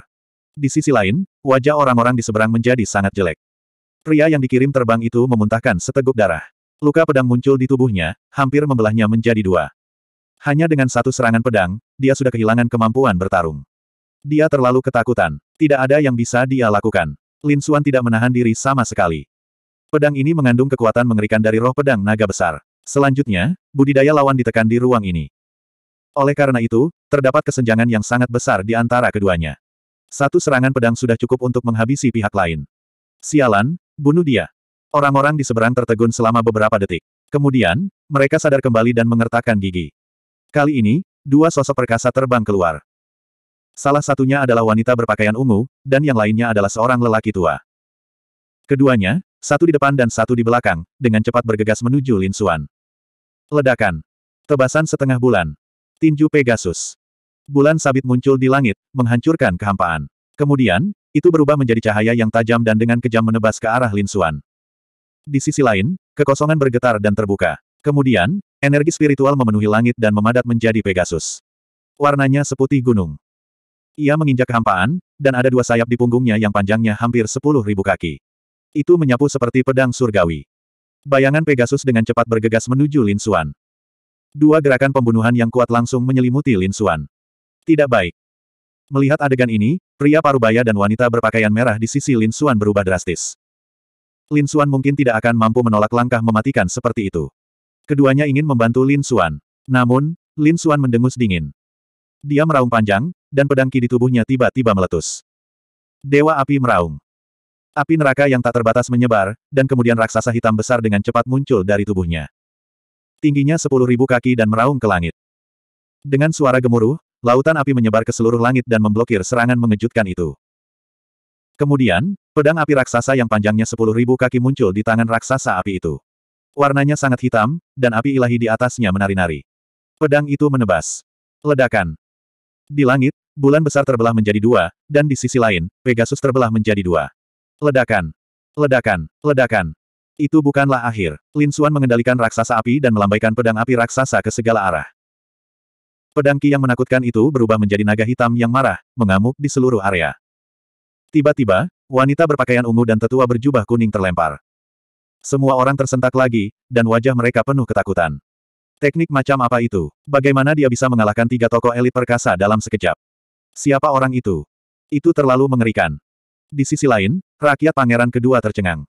Di sisi lain, wajah orang-orang di seberang menjadi sangat jelek. Pria yang dikirim terbang itu memuntahkan seteguk darah. Luka pedang muncul di tubuhnya, hampir membelahnya menjadi dua. Hanya dengan satu serangan pedang, dia sudah kehilangan kemampuan bertarung. Dia terlalu ketakutan. Tidak ada yang bisa dia lakukan. Lin Suan tidak menahan diri sama sekali. Pedang ini mengandung kekuatan mengerikan dari roh pedang naga besar. Selanjutnya, budidaya lawan ditekan di ruang ini. Oleh karena itu, terdapat kesenjangan yang sangat besar di antara keduanya. Satu serangan pedang sudah cukup untuk menghabisi pihak lain. Sialan, Bunuh dia. Orang-orang di seberang tertegun selama beberapa detik. Kemudian, mereka sadar kembali dan mengertakkan gigi. Kali ini, dua sosok perkasa terbang keluar. Salah satunya adalah wanita berpakaian ungu, dan yang lainnya adalah seorang lelaki tua. Keduanya, satu di depan dan satu di belakang, dengan cepat bergegas menuju Lin Xuan. Ledakan. Tebasan setengah bulan. Tinju Pegasus. Bulan sabit muncul di langit, menghancurkan kehampaan. Kemudian, itu berubah menjadi cahaya yang tajam dan dengan kejam menebas ke arah Lin Xuan. Di sisi lain, kekosongan bergetar dan terbuka. Kemudian, energi spiritual memenuhi langit dan memadat menjadi Pegasus. Warnanya seputih gunung. Ia menginjak kehampaan, dan ada dua sayap di punggungnya yang panjangnya hampir sepuluh ribu kaki. Itu menyapu seperti pedang surgawi. Bayangan Pegasus dengan cepat bergegas menuju Lin Xuan. Dua gerakan pembunuhan yang kuat langsung menyelimuti Lin Xuan. Tidak baik. Melihat adegan ini, pria parubaya dan wanita berpakaian merah di sisi Lin Xuan berubah drastis. Lin Xuan mungkin tidak akan mampu menolak langkah mematikan seperti itu. Keduanya ingin membantu Lin Xuan. Namun, Lin Xuan mendengus dingin. Dia meraung panjang, dan pedang ki di tubuhnya tiba-tiba meletus. Dewa api meraung. Api neraka yang tak terbatas menyebar, dan kemudian raksasa hitam besar dengan cepat muncul dari tubuhnya. Tingginya sepuluh ribu kaki dan meraung ke langit. Dengan suara gemuruh, Lautan api menyebar ke seluruh langit dan memblokir serangan mengejutkan itu. Kemudian, pedang api raksasa yang panjangnya sepuluh ribu kaki muncul di tangan raksasa api itu. Warnanya sangat hitam, dan api ilahi di atasnya menari-nari. Pedang itu menebas. Ledakan. Di langit, bulan besar terbelah menjadi dua, dan di sisi lain, Pegasus terbelah menjadi dua. Ledakan. Ledakan. Ledakan. Itu bukanlah akhir. Lin Suan mengendalikan raksasa api dan melambaikan pedang api raksasa ke segala arah. Pedang Ki yang menakutkan itu berubah menjadi naga hitam yang marah, mengamuk di seluruh area. Tiba-tiba, wanita berpakaian ungu dan tetua berjubah kuning terlempar. Semua orang tersentak lagi, dan wajah mereka penuh ketakutan. Teknik macam apa itu? Bagaimana dia bisa mengalahkan tiga tokoh elit perkasa dalam sekejap? Siapa orang itu? Itu terlalu mengerikan. Di sisi lain, rakyat pangeran kedua tercengang.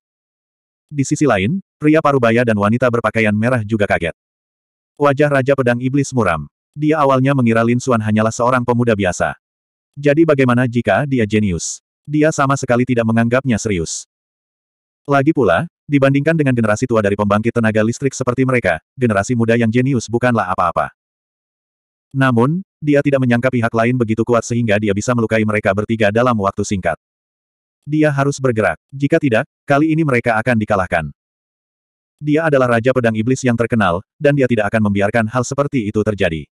Di sisi lain, pria parubaya dan wanita berpakaian merah juga kaget. Wajah Raja Pedang Iblis muram. Dia awalnya mengira Lin Xuan hanyalah seorang pemuda biasa. Jadi bagaimana jika dia jenius? Dia sama sekali tidak menganggapnya serius. Lagi pula, dibandingkan dengan generasi tua dari pembangkit tenaga listrik seperti mereka, generasi muda yang jenius bukanlah apa-apa. Namun, dia tidak menyangka pihak lain begitu kuat sehingga dia bisa melukai mereka bertiga dalam waktu singkat. Dia harus bergerak. Jika tidak, kali ini mereka akan dikalahkan. Dia adalah Raja Pedang Iblis yang terkenal, dan dia tidak akan membiarkan hal seperti itu terjadi.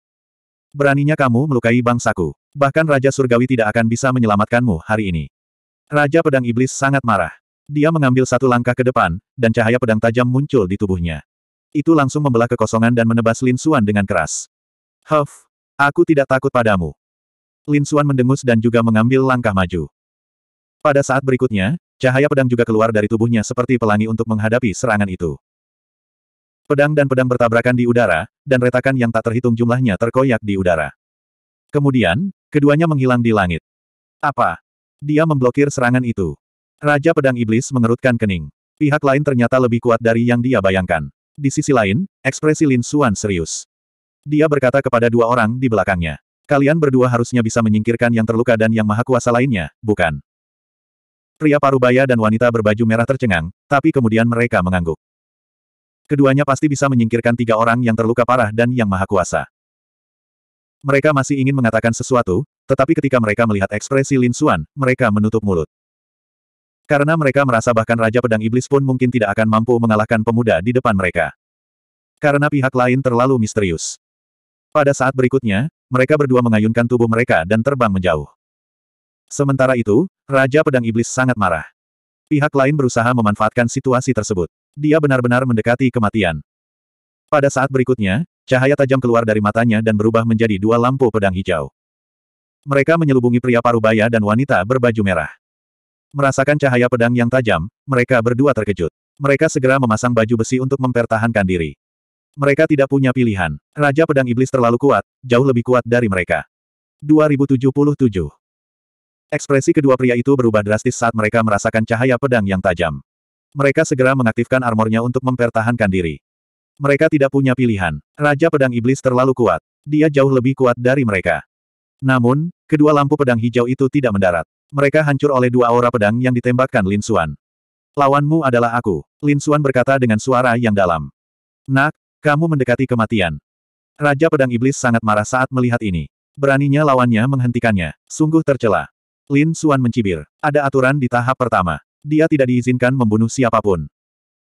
Beraninya kamu melukai bangsaku. Bahkan Raja Surgawi tidak akan bisa menyelamatkanmu hari ini. Raja Pedang Iblis sangat marah. Dia mengambil satu langkah ke depan, dan cahaya pedang tajam muncul di tubuhnya. Itu langsung membelah kekosongan dan menebas Lin Suan dengan keras. Huff! Aku tidak takut padamu. Lin Suan mendengus dan juga mengambil langkah maju. Pada saat berikutnya, cahaya pedang juga keluar dari tubuhnya seperti pelangi untuk menghadapi serangan itu. Pedang dan pedang bertabrakan di udara, dan retakan yang tak terhitung jumlahnya terkoyak di udara. Kemudian, keduanya menghilang di langit. Apa? Dia memblokir serangan itu. Raja Pedang Iblis mengerutkan kening. Pihak lain ternyata lebih kuat dari yang dia bayangkan. Di sisi lain, ekspresi Lin Suan serius. Dia berkata kepada dua orang di belakangnya. Kalian berdua harusnya bisa menyingkirkan yang terluka dan yang maha kuasa lainnya, bukan? Pria parubaya dan wanita berbaju merah tercengang, tapi kemudian mereka mengangguk. Keduanya pasti bisa menyingkirkan tiga orang yang terluka parah dan yang maha kuasa. Mereka masih ingin mengatakan sesuatu, tetapi ketika mereka melihat ekspresi Lin Xuan, mereka menutup mulut. Karena mereka merasa bahkan Raja Pedang Iblis pun mungkin tidak akan mampu mengalahkan pemuda di depan mereka. Karena pihak lain terlalu misterius. Pada saat berikutnya, mereka berdua mengayunkan tubuh mereka dan terbang menjauh. Sementara itu, Raja Pedang Iblis sangat marah. Pihak lain berusaha memanfaatkan situasi tersebut. Dia benar-benar mendekati kematian. Pada saat berikutnya, cahaya tajam keluar dari matanya dan berubah menjadi dua lampu pedang hijau. Mereka menyelubungi pria parubaya dan wanita berbaju merah. Merasakan cahaya pedang yang tajam, mereka berdua terkejut. Mereka segera memasang baju besi untuk mempertahankan diri. Mereka tidak punya pilihan. Raja Pedang Iblis terlalu kuat, jauh lebih kuat dari mereka. 2077 Ekspresi kedua pria itu berubah drastis saat mereka merasakan cahaya pedang yang tajam. Mereka segera mengaktifkan armornya untuk mempertahankan diri. Mereka tidak punya pilihan. Raja Pedang Iblis terlalu kuat. Dia jauh lebih kuat dari mereka. Namun, kedua lampu pedang hijau itu tidak mendarat. Mereka hancur oleh dua aura pedang yang ditembakkan Lin Xuan. Lawanmu adalah aku, Lin Xuan berkata dengan suara yang dalam. Nak, kamu mendekati kematian. Raja Pedang Iblis sangat marah saat melihat ini. Beraninya lawannya menghentikannya. Sungguh tercela. Lin Suan mencibir. Ada aturan di tahap pertama. Dia tidak diizinkan membunuh siapapun.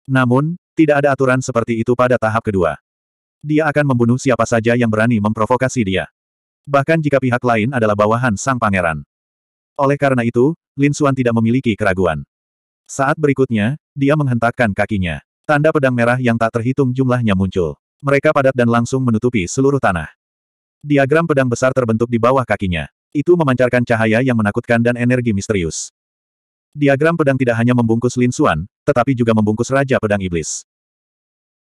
Namun, tidak ada aturan seperti itu pada tahap kedua. Dia akan membunuh siapa saja yang berani memprovokasi dia. Bahkan jika pihak lain adalah bawahan sang pangeran. Oleh karena itu, Lin Suan tidak memiliki keraguan. Saat berikutnya, dia menghentakkan kakinya. Tanda pedang merah yang tak terhitung jumlahnya muncul. Mereka padat dan langsung menutupi seluruh tanah. Diagram pedang besar terbentuk di bawah kakinya. Itu memancarkan cahaya yang menakutkan dan energi misterius. Diagram pedang tidak hanya membungkus Lin Xuan, tetapi juga membungkus Raja Pedang Iblis.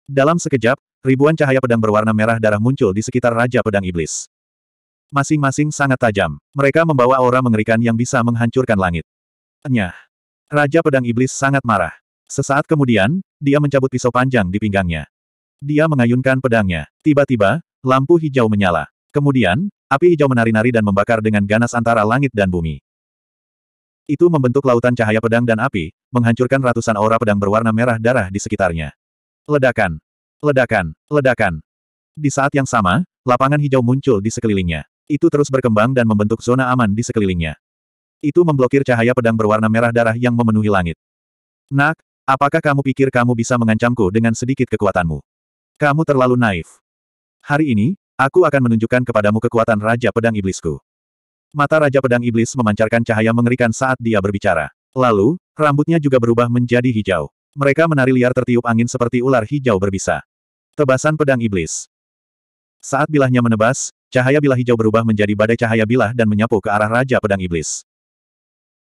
Dalam sekejap, ribuan cahaya pedang berwarna merah darah muncul di sekitar Raja Pedang Iblis. Masing-masing sangat tajam. Mereka membawa aura mengerikan yang bisa menghancurkan langit. Nyah. Raja Pedang Iblis sangat marah. Sesaat kemudian, dia mencabut pisau panjang di pinggangnya. Dia mengayunkan pedangnya. Tiba-tiba, lampu hijau menyala. Kemudian, Api hijau menari-nari dan membakar dengan ganas antara langit dan bumi. Itu membentuk lautan cahaya pedang dan api, menghancurkan ratusan aura pedang berwarna merah darah di sekitarnya. Ledakan! Ledakan! Ledakan! Di saat yang sama, lapangan hijau muncul di sekelilingnya. Itu terus berkembang dan membentuk zona aman di sekelilingnya. Itu memblokir cahaya pedang berwarna merah darah yang memenuhi langit. Nak, apakah kamu pikir kamu bisa mengancamku dengan sedikit kekuatanmu? Kamu terlalu naif. Hari ini, Aku akan menunjukkan kepadamu kekuatan Raja Pedang Iblisku. Mata Raja Pedang Iblis memancarkan cahaya mengerikan saat dia berbicara. Lalu, rambutnya juga berubah menjadi hijau. Mereka menari liar tertiup angin seperti ular hijau berbisa. Tebasan Pedang Iblis. Saat bilahnya menebas, cahaya bilah hijau berubah menjadi badai cahaya bilah dan menyapu ke arah Raja Pedang Iblis.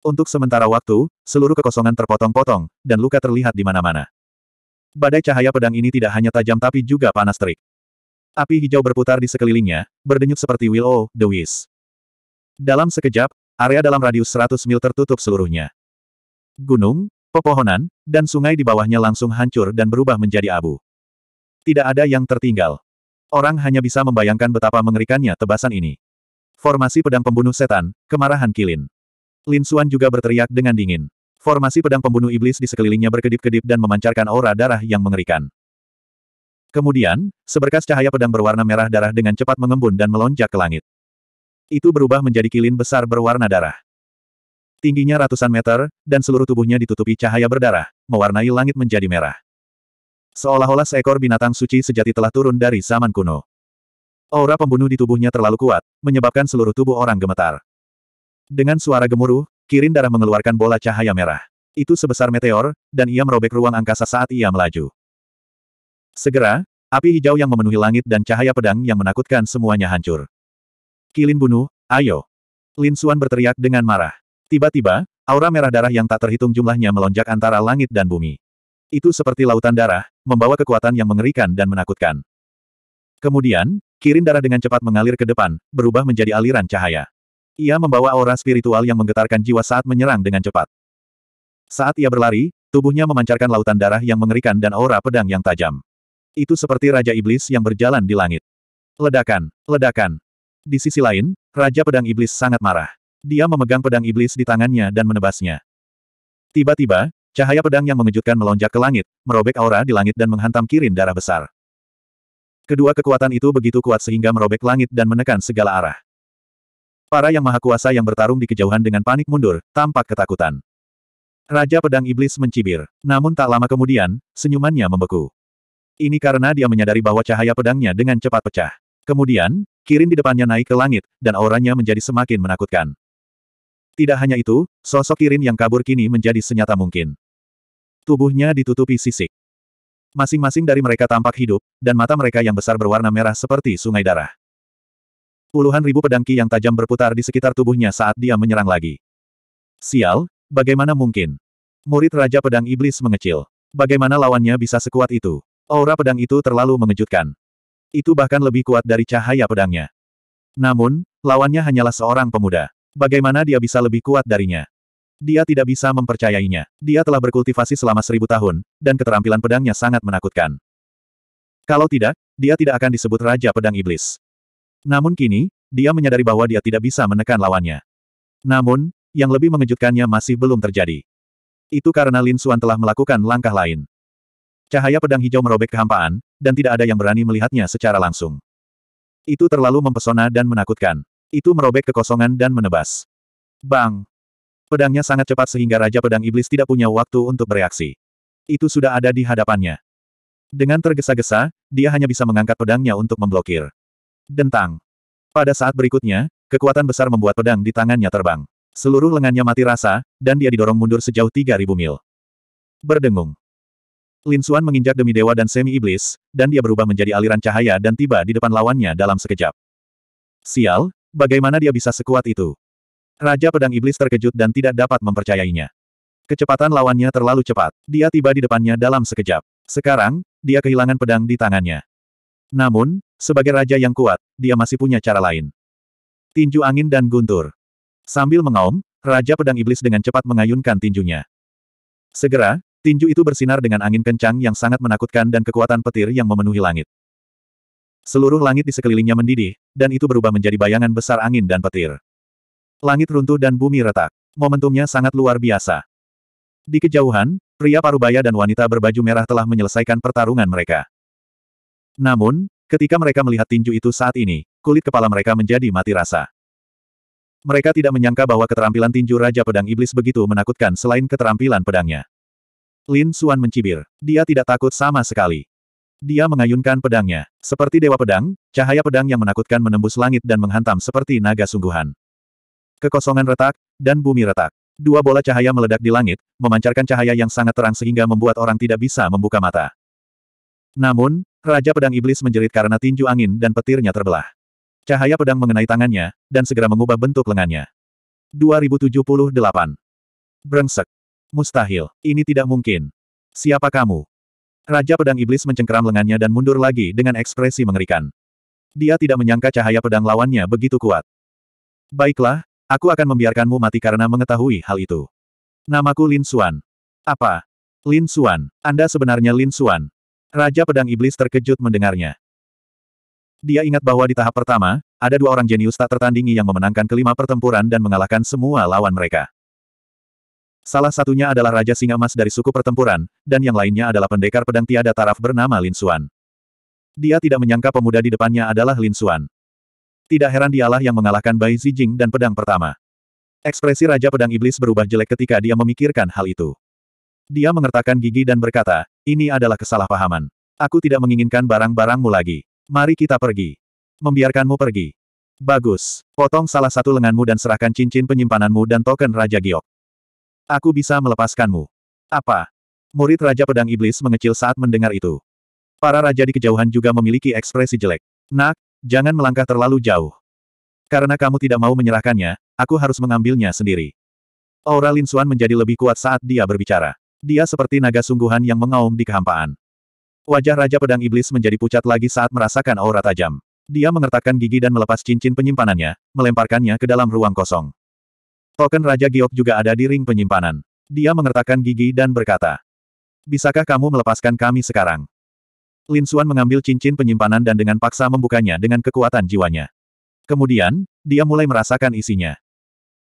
Untuk sementara waktu, seluruh kekosongan terpotong-potong, dan luka terlihat di mana-mana. Badai cahaya pedang ini tidak hanya tajam tapi juga panas terik. Api hijau berputar di sekelilingnya, berdenyut seperti Willow, The Wiz. Dalam sekejap, area dalam radius 100 mil tertutup seluruhnya. Gunung, pepohonan, dan sungai di bawahnya langsung hancur dan berubah menjadi abu. Tidak ada yang tertinggal. Orang hanya bisa membayangkan betapa mengerikannya tebasan ini. Formasi pedang pembunuh setan, kemarahan kilin. Lin Suan juga berteriak dengan dingin. Formasi pedang pembunuh iblis di sekelilingnya berkedip-kedip dan memancarkan aura darah yang mengerikan. Kemudian, seberkas cahaya pedang berwarna merah darah dengan cepat mengembun dan melonjak ke langit. Itu berubah menjadi kilin besar berwarna darah. Tingginya ratusan meter, dan seluruh tubuhnya ditutupi cahaya berdarah, mewarnai langit menjadi merah. Seolah-olah seekor binatang suci sejati telah turun dari zaman kuno. Aura pembunuh di tubuhnya terlalu kuat, menyebabkan seluruh tubuh orang gemetar. Dengan suara gemuruh, Kirin darah mengeluarkan bola cahaya merah. Itu sebesar meteor, dan ia merobek ruang angkasa saat ia melaju. Segera, api hijau yang memenuhi langit dan cahaya pedang yang menakutkan semuanya hancur. Kilin bunuh, ayo. Lin Suan berteriak dengan marah. Tiba-tiba, aura merah darah yang tak terhitung jumlahnya melonjak antara langit dan bumi. Itu seperti lautan darah, membawa kekuatan yang mengerikan dan menakutkan. Kemudian, kirin darah dengan cepat mengalir ke depan, berubah menjadi aliran cahaya. Ia membawa aura spiritual yang menggetarkan jiwa saat menyerang dengan cepat. Saat ia berlari, tubuhnya memancarkan lautan darah yang mengerikan dan aura pedang yang tajam. Itu seperti Raja Iblis yang berjalan di langit. Ledakan, ledakan. Di sisi lain, Raja Pedang Iblis sangat marah. Dia memegang pedang iblis di tangannya dan menebasnya. Tiba-tiba, cahaya pedang yang mengejutkan melonjak ke langit, merobek aura di langit dan menghantam kirin darah besar. Kedua kekuatan itu begitu kuat sehingga merobek langit dan menekan segala arah. Para yang maha kuasa yang bertarung di kejauhan dengan panik mundur, tampak ketakutan. Raja Pedang Iblis mencibir, namun tak lama kemudian, senyumannya membeku. Ini karena dia menyadari bahwa cahaya pedangnya dengan cepat pecah. Kemudian, Kirin di depannya naik ke langit, dan auranya menjadi semakin menakutkan. Tidak hanya itu, sosok Kirin yang kabur kini menjadi senyata mungkin. Tubuhnya ditutupi sisik. Masing-masing dari mereka tampak hidup, dan mata mereka yang besar berwarna merah seperti sungai darah. Puluhan ribu pedangki yang tajam berputar di sekitar tubuhnya saat dia menyerang lagi. Sial, bagaimana mungkin? Murid Raja Pedang Iblis mengecil. Bagaimana lawannya bisa sekuat itu? Aura pedang itu terlalu mengejutkan. Itu bahkan lebih kuat dari cahaya pedangnya. Namun, lawannya hanyalah seorang pemuda. Bagaimana dia bisa lebih kuat darinya? Dia tidak bisa mempercayainya. Dia telah berkultivasi selama seribu tahun, dan keterampilan pedangnya sangat menakutkan. Kalau tidak, dia tidak akan disebut Raja Pedang Iblis. Namun kini, dia menyadari bahwa dia tidak bisa menekan lawannya. Namun, yang lebih mengejutkannya masih belum terjadi. Itu karena Lin Xuan telah melakukan langkah lain. Cahaya pedang hijau merobek kehampaan, dan tidak ada yang berani melihatnya secara langsung. Itu terlalu mempesona dan menakutkan. Itu merobek kekosongan dan menebas. Bang! Pedangnya sangat cepat sehingga Raja Pedang Iblis tidak punya waktu untuk bereaksi. Itu sudah ada di hadapannya. Dengan tergesa-gesa, dia hanya bisa mengangkat pedangnya untuk memblokir. Dentang. Pada saat berikutnya, kekuatan besar membuat pedang di tangannya terbang. Seluruh lengannya mati rasa, dan dia didorong mundur sejauh 3.000 mil. Berdengung. Lin Suan menginjak demi dewa dan semi-iblis, dan dia berubah menjadi aliran cahaya dan tiba di depan lawannya dalam sekejap. Sial, bagaimana dia bisa sekuat itu? Raja Pedang Iblis terkejut dan tidak dapat mempercayainya. Kecepatan lawannya terlalu cepat. Dia tiba di depannya dalam sekejap. Sekarang, dia kehilangan pedang di tangannya. Namun, sebagai raja yang kuat, dia masih punya cara lain. Tinju angin dan guntur. Sambil mengaum, Raja Pedang Iblis dengan cepat mengayunkan tinjunya. Segera, Tinju itu bersinar dengan angin kencang yang sangat menakutkan dan kekuatan petir yang memenuhi langit. Seluruh langit di sekelilingnya mendidih, dan itu berubah menjadi bayangan besar angin dan petir. Langit runtuh dan bumi retak. Momentumnya sangat luar biasa. Di kejauhan, pria parubaya dan wanita berbaju merah telah menyelesaikan pertarungan mereka. Namun, ketika mereka melihat tinju itu saat ini, kulit kepala mereka menjadi mati rasa. Mereka tidak menyangka bahwa keterampilan tinju Raja Pedang Iblis begitu menakutkan selain keterampilan pedangnya. Lin Suan mencibir. Dia tidak takut sama sekali. Dia mengayunkan pedangnya. Seperti dewa pedang, cahaya pedang yang menakutkan menembus langit dan menghantam seperti naga sungguhan. Kekosongan retak, dan bumi retak. Dua bola cahaya meledak di langit, memancarkan cahaya yang sangat terang sehingga membuat orang tidak bisa membuka mata. Namun, Raja Pedang Iblis menjerit karena tinju angin dan petirnya terbelah. Cahaya pedang mengenai tangannya, dan segera mengubah bentuk lengannya. 2078. Brengsek. Mustahil. Ini tidak mungkin. Siapa kamu? Raja Pedang Iblis mencengkeram lengannya dan mundur lagi dengan ekspresi mengerikan. Dia tidak menyangka cahaya pedang lawannya begitu kuat. Baiklah, aku akan membiarkanmu mati karena mengetahui hal itu. Namaku Lin Suan. Apa? Lin Suan, Anda sebenarnya Lin Suan? Raja Pedang Iblis terkejut mendengarnya. Dia ingat bahwa di tahap pertama, ada dua orang jenius tak tertandingi yang memenangkan kelima pertempuran dan mengalahkan semua lawan mereka. Salah satunya adalah Raja Singa Mas dari suku pertempuran, dan yang lainnya adalah pendekar pedang tiada taraf bernama Lin Xuan. Dia tidak menyangka pemuda di depannya adalah Lin Xuan. Tidak heran dialah yang mengalahkan Bai Zijing dan pedang pertama. Ekspresi Raja Pedang Iblis berubah jelek ketika dia memikirkan hal itu. Dia mengertakkan gigi dan berkata, ini adalah kesalahpahaman. Aku tidak menginginkan barang-barangmu lagi. Mari kita pergi. Membiarkanmu pergi. Bagus. Potong salah satu lenganmu dan serahkan cincin penyimpananmu dan token Raja Giok. Aku bisa melepaskanmu. Apa? Murid Raja Pedang Iblis mengecil saat mendengar itu. Para raja di kejauhan juga memiliki ekspresi jelek. Nak, jangan melangkah terlalu jauh. Karena kamu tidak mau menyerahkannya, aku harus mengambilnya sendiri. Aura Lin Suan menjadi lebih kuat saat dia berbicara. Dia seperti naga sungguhan yang mengaum di kehampaan. Wajah Raja Pedang Iblis menjadi pucat lagi saat merasakan aura tajam. Dia mengertakkan gigi dan melepas cincin penyimpanannya, melemparkannya ke dalam ruang kosong. Token Raja Giok juga ada di ring penyimpanan. Dia mengertakkan gigi dan berkata, Bisakah kamu melepaskan kami sekarang? Lin Xuan mengambil cincin penyimpanan dan dengan paksa membukanya dengan kekuatan jiwanya. Kemudian, dia mulai merasakan isinya.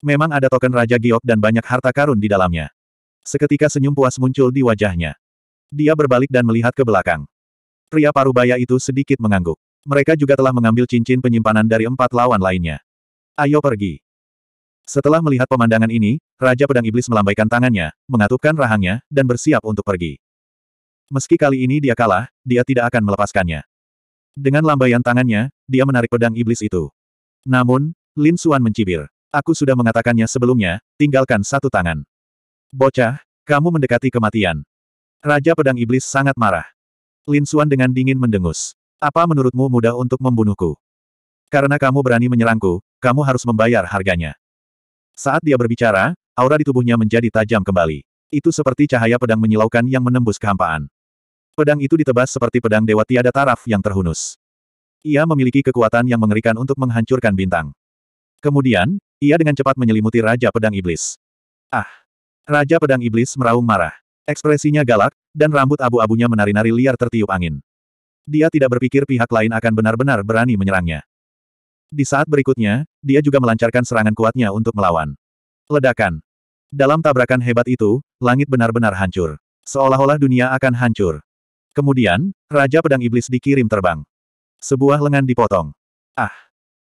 Memang ada token Raja Giok dan banyak harta karun di dalamnya. Seketika senyum puas muncul di wajahnya. Dia berbalik dan melihat ke belakang. Pria parubaya itu sedikit mengangguk. Mereka juga telah mengambil cincin penyimpanan dari empat lawan lainnya. Ayo pergi. Setelah melihat pemandangan ini, Raja Pedang Iblis melambaikan tangannya, mengatupkan rahangnya, dan bersiap untuk pergi. Meski kali ini dia kalah, dia tidak akan melepaskannya. Dengan lambaian tangannya, dia menarik pedang iblis itu. Namun, Lin Suan mencibir. Aku sudah mengatakannya sebelumnya, tinggalkan satu tangan. Bocah, kamu mendekati kematian. Raja Pedang Iblis sangat marah. Lin Suan dengan dingin mendengus. Apa menurutmu mudah untuk membunuhku? Karena kamu berani menyerangku, kamu harus membayar harganya. Saat dia berbicara, aura di tubuhnya menjadi tajam kembali. Itu seperti cahaya pedang menyilaukan yang menembus kehampaan. Pedang itu ditebas seperti pedang dewa tiada taraf yang terhunus. Ia memiliki kekuatan yang mengerikan untuk menghancurkan bintang. Kemudian, ia dengan cepat menyelimuti Raja Pedang Iblis. Ah! Raja Pedang Iblis meraung marah. Ekspresinya galak, dan rambut abu-abunya menari-nari liar tertiup angin. Dia tidak berpikir pihak lain akan benar-benar berani menyerangnya. Di saat berikutnya, dia juga melancarkan serangan kuatnya untuk melawan. Ledakan. Dalam tabrakan hebat itu, langit benar-benar hancur. Seolah-olah dunia akan hancur. Kemudian, Raja Pedang Iblis dikirim terbang. Sebuah lengan dipotong. Ah!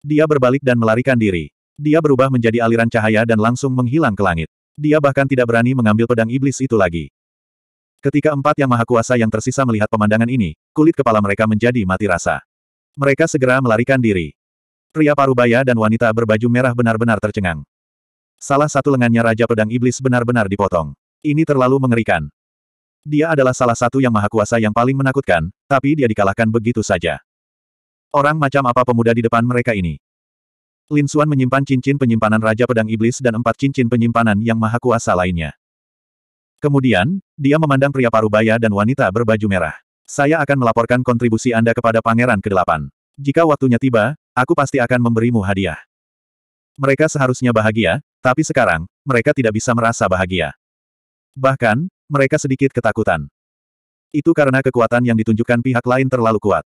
Dia berbalik dan melarikan diri. Dia berubah menjadi aliran cahaya dan langsung menghilang ke langit. Dia bahkan tidak berani mengambil pedang iblis itu lagi. Ketika empat yang maha kuasa yang tersisa melihat pemandangan ini, kulit kepala mereka menjadi mati rasa. Mereka segera melarikan diri. Pria parubaya dan wanita berbaju merah benar-benar tercengang. Salah satu lengannya Raja Pedang Iblis benar-benar dipotong. Ini terlalu mengerikan. Dia adalah salah satu yang maha kuasa yang paling menakutkan, tapi dia dikalahkan begitu saja. Orang macam apa pemuda di depan mereka ini? Lin Suan menyimpan cincin penyimpanan Raja Pedang Iblis dan empat cincin penyimpanan yang maha kuasa lainnya. Kemudian, dia memandang pria parubaya dan wanita berbaju merah. Saya akan melaporkan kontribusi Anda kepada Pangeran Kedelapan Jika waktunya tiba, Aku pasti akan memberimu hadiah. Mereka seharusnya bahagia, tapi sekarang, mereka tidak bisa merasa bahagia. Bahkan, mereka sedikit ketakutan. Itu karena kekuatan yang ditunjukkan pihak lain terlalu kuat.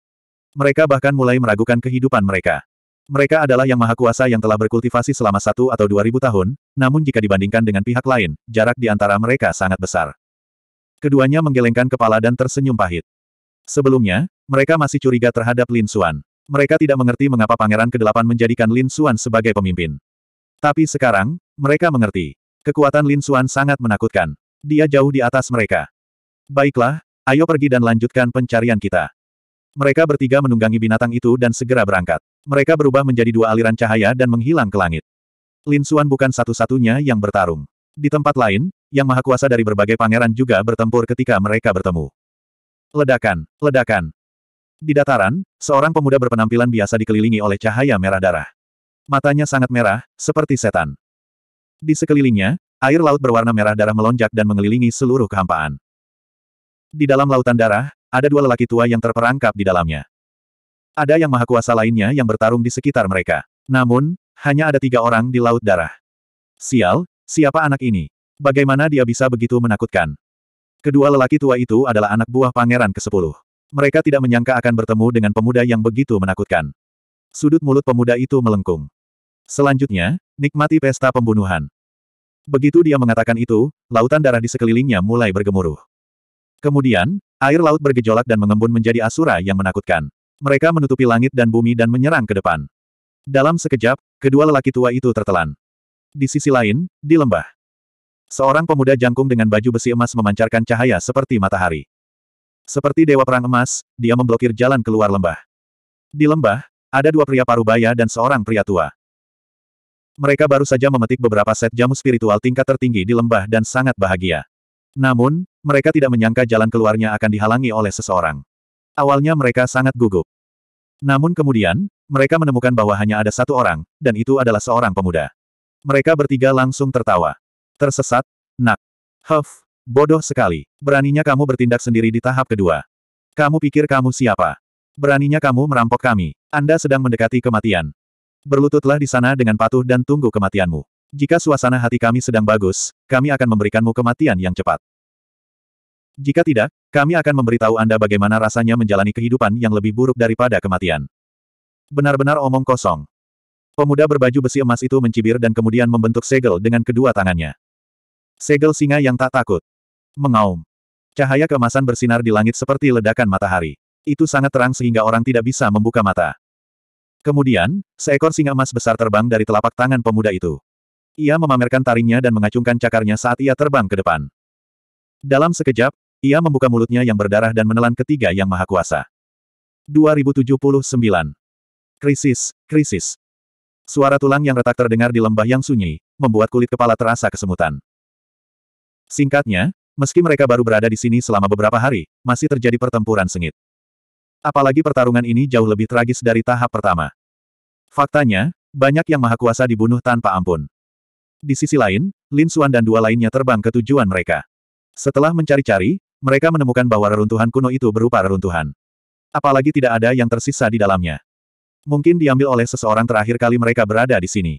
Mereka bahkan mulai meragukan kehidupan mereka. Mereka adalah yang maha kuasa yang telah berkultivasi selama satu atau dua ribu tahun, namun jika dibandingkan dengan pihak lain, jarak di antara mereka sangat besar. Keduanya menggelengkan kepala dan tersenyum pahit. Sebelumnya, mereka masih curiga terhadap Lin Xuan. Mereka tidak mengerti mengapa Pangeran Kedelapan menjadikan Lin Xuan sebagai pemimpin. Tapi sekarang, mereka mengerti. Kekuatan Lin Xuan sangat menakutkan. Dia jauh di atas mereka. Baiklah, ayo pergi dan lanjutkan pencarian kita. Mereka bertiga menunggangi binatang itu dan segera berangkat. Mereka berubah menjadi dua aliran cahaya dan menghilang ke langit. Lin Xuan bukan satu-satunya yang bertarung. Di tempat lain, yang maha kuasa dari berbagai pangeran juga bertempur ketika mereka bertemu. Ledakan, ledakan, di dataran, seorang pemuda berpenampilan biasa dikelilingi oleh cahaya merah darah. Matanya sangat merah, seperti setan. Di sekelilingnya, air laut berwarna merah darah melonjak dan mengelilingi seluruh kehampaan. Di dalam lautan darah, ada dua lelaki tua yang terperangkap di dalamnya. Ada yang maha kuasa lainnya yang bertarung di sekitar mereka. Namun, hanya ada tiga orang di laut darah. Sial, siapa anak ini? Bagaimana dia bisa begitu menakutkan? Kedua lelaki tua itu adalah anak buah pangeran ke-10. Mereka tidak menyangka akan bertemu dengan pemuda yang begitu menakutkan. Sudut mulut pemuda itu melengkung. Selanjutnya, nikmati pesta pembunuhan. Begitu dia mengatakan itu, lautan darah di sekelilingnya mulai bergemuruh. Kemudian, air laut bergejolak dan mengembun menjadi asura yang menakutkan. Mereka menutupi langit dan bumi dan menyerang ke depan. Dalam sekejap, kedua lelaki tua itu tertelan. Di sisi lain, di lembah. Seorang pemuda jangkung dengan baju besi emas memancarkan cahaya seperti matahari. Seperti dewa perang emas, dia memblokir jalan keluar lembah. Di lembah, ada dua pria parubaya dan seorang pria tua. Mereka baru saja memetik beberapa set jamu spiritual tingkat tertinggi di lembah dan sangat bahagia. Namun, mereka tidak menyangka jalan keluarnya akan dihalangi oleh seseorang. Awalnya mereka sangat gugup. Namun kemudian, mereka menemukan bahwa hanya ada satu orang, dan itu adalah seorang pemuda. Mereka bertiga langsung tertawa. Tersesat, nak. Huff, Bodoh sekali. Beraninya kamu bertindak sendiri di tahap kedua. Kamu pikir kamu siapa? Beraninya kamu merampok kami. Anda sedang mendekati kematian. Berlututlah di sana dengan patuh dan tunggu kematianmu. Jika suasana hati kami sedang bagus, kami akan memberikanmu kematian yang cepat. Jika tidak, kami akan memberitahu Anda bagaimana rasanya menjalani kehidupan yang lebih buruk daripada kematian. Benar-benar omong kosong. Pemuda berbaju besi emas itu mencibir dan kemudian membentuk segel dengan kedua tangannya. Segel singa yang tak takut. Mengaum. Cahaya kemasan bersinar di langit seperti ledakan matahari. Itu sangat terang sehingga orang tidak bisa membuka mata. Kemudian, seekor singa emas besar terbang dari telapak tangan pemuda itu. Ia memamerkan taringnya dan mengacungkan cakarnya saat ia terbang ke depan. Dalam sekejap, ia membuka mulutnya yang berdarah dan menelan ketiga yang maha kuasa. 2079. Krisis, krisis. Suara tulang yang retak terdengar di lembah yang sunyi, membuat kulit kepala terasa kesemutan. Singkatnya, Meski mereka baru berada di sini selama beberapa hari, masih terjadi pertempuran sengit. Apalagi pertarungan ini jauh lebih tragis dari tahap pertama. Faktanya, banyak yang maha kuasa dibunuh tanpa ampun. Di sisi lain, Lin Xuan dan dua lainnya terbang ke tujuan mereka. Setelah mencari-cari, mereka menemukan bahwa reruntuhan kuno itu berupa reruntuhan. Apalagi tidak ada yang tersisa di dalamnya. Mungkin diambil oleh seseorang terakhir kali mereka berada di sini.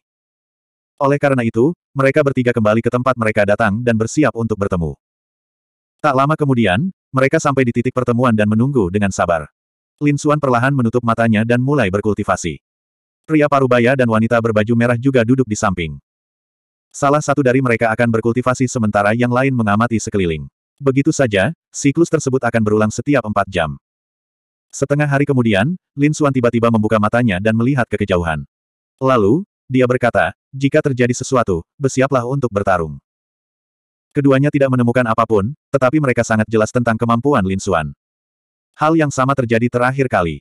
Oleh karena itu, mereka bertiga kembali ke tempat mereka datang dan bersiap untuk bertemu. Tak lama kemudian, mereka sampai di titik pertemuan dan menunggu dengan sabar. Lin Xuan perlahan menutup matanya dan mulai berkultivasi. Pria parubaya dan wanita berbaju merah juga duduk di samping. Salah satu dari mereka akan berkultivasi sementara yang lain mengamati sekeliling. Begitu saja, siklus tersebut akan berulang setiap empat jam. Setengah hari kemudian, Lin Xuan tiba-tiba membuka matanya dan melihat ke kejauhan. Lalu, dia berkata, jika terjadi sesuatu, bersiaplah untuk bertarung. Keduanya tidak menemukan apapun, tetapi mereka sangat jelas tentang kemampuan Lin Xuan. Hal yang sama terjadi terakhir kali.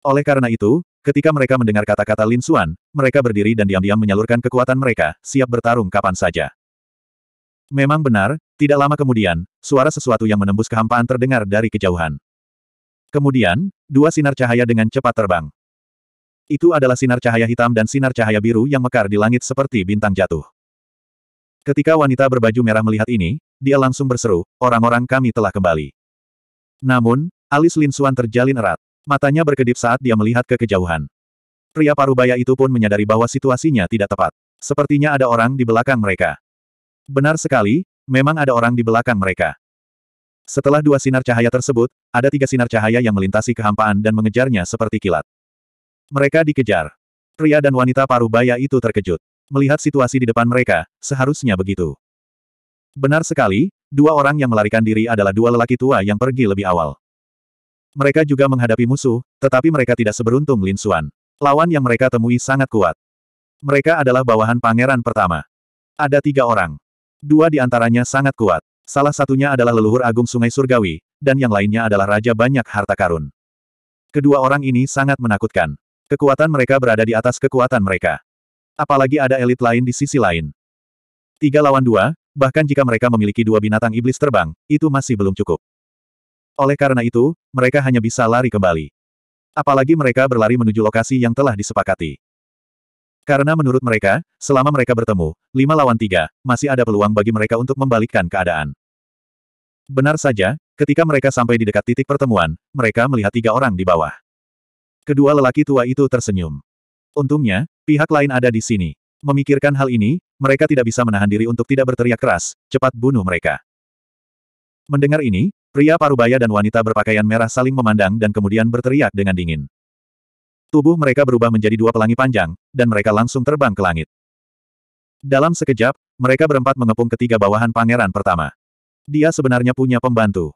Oleh karena itu, ketika mereka mendengar kata-kata Lin Xuan, mereka berdiri dan diam-diam menyalurkan kekuatan mereka, siap bertarung kapan saja. Memang benar, tidak lama kemudian, suara sesuatu yang menembus kehampaan terdengar dari kejauhan. Kemudian, dua sinar cahaya dengan cepat terbang. Itu adalah sinar cahaya hitam dan sinar cahaya biru yang mekar di langit seperti bintang jatuh. Ketika wanita berbaju merah melihat ini, dia langsung berseru, orang-orang kami telah kembali. Namun, alis Lin Suan terjalin erat. Matanya berkedip saat dia melihat ke kejauhan. Pria parubaya itu pun menyadari bahwa situasinya tidak tepat. Sepertinya ada orang di belakang mereka. Benar sekali, memang ada orang di belakang mereka. Setelah dua sinar cahaya tersebut, ada tiga sinar cahaya yang melintasi kehampaan dan mengejarnya seperti kilat. Mereka dikejar. Pria dan wanita parubaya itu terkejut. Melihat situasi di depan mereka, seharusnya begitu. Benar sekali, dua orang yang melarikan diri adalah dua lelaki tua yang pergi lebih awal. Mereka juga menghadapi musuh, tetapi mereka tidak seberuntung Lin Xuan. Lawan yang mereka temui sangat kuat. Mereka adalah bawahan pangeran pertama. Ada tiga orang. Dua di antaranya sangat kuat. Salah satunya adalah leluhur agung sungai surgawi, dan yang lainnya adalah raja banyak harta karun. Kedua orang ini sangat menakutkan. Kekuatan mereka berada di atas kekuatan mereka. Apalagi ada elit lain di sisi lain. Tiga lawan dua, bahkan jika mereka memiliki dua binatang iblis terbang, itu masih belum cukup. Oleh karena itu, mereka hanya bisa lari kembali. Apalagi mereka berlari menuju lokasi yang telah disepakati. Karena menurut mereka, selama mereka bertemu, lima lawan tiga, masih ada peluang bagi mereka untuk membalikkan keadaan. Benar saja, ketika mereka sampai di dekat titik pertemuan, mereka melihat tiga orang di bawah. Kedua lelaki tua itu tersenyum. Untungnya, Pihak lain ada di sini. Memikirkan hal ini, mereka tidak bisa menahan diri untuk tidak berteriak keras, cepat bunuh mereka. Mendengar ini, pria parubaya dan wanita berpakaian merah saling memandang dan kemudian berteriak dengan dingin. Tubuh mereka berubah menjadi dua pelangi panjang, dan mereka langsung terbang ke langit. Dalam sekejap, mereka berempat mengepung ketiga bawahan pangeran pertama. Dia sebenarnya punya pembantu.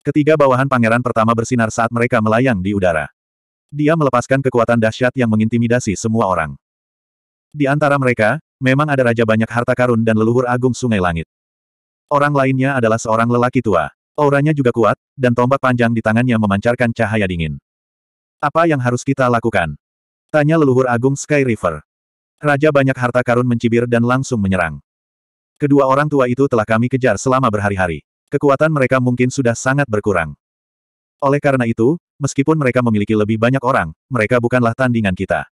Ketiga bawahan pangeran pertama bersinar saat mereka melayang di udara. Dia melepaskan kekuatan dahsyat yang mengintimidasi semua orang. Di antara mereka, memang ada raja banyak harta karun dan leluhur agung sungai langit. Orang lainnya adalah seorang lelaki tua. Auranya juga kuat, dan tombak panjang di tangannya memancarkan cahaya dingin. Apa yang harus kita lakukan? Tanya leluhur agung Sky River. Raja banyak harta karun mencibir dan langsung menyerang. Kedua orang tua itu telah kami kejar selama berhari-hari. Kekuatan mereka mungkin sudah sangat berkurang. Oleh karena itu, meskipun mereka memiliki lebih banyak orang, mereka bukanlah tandingan kita.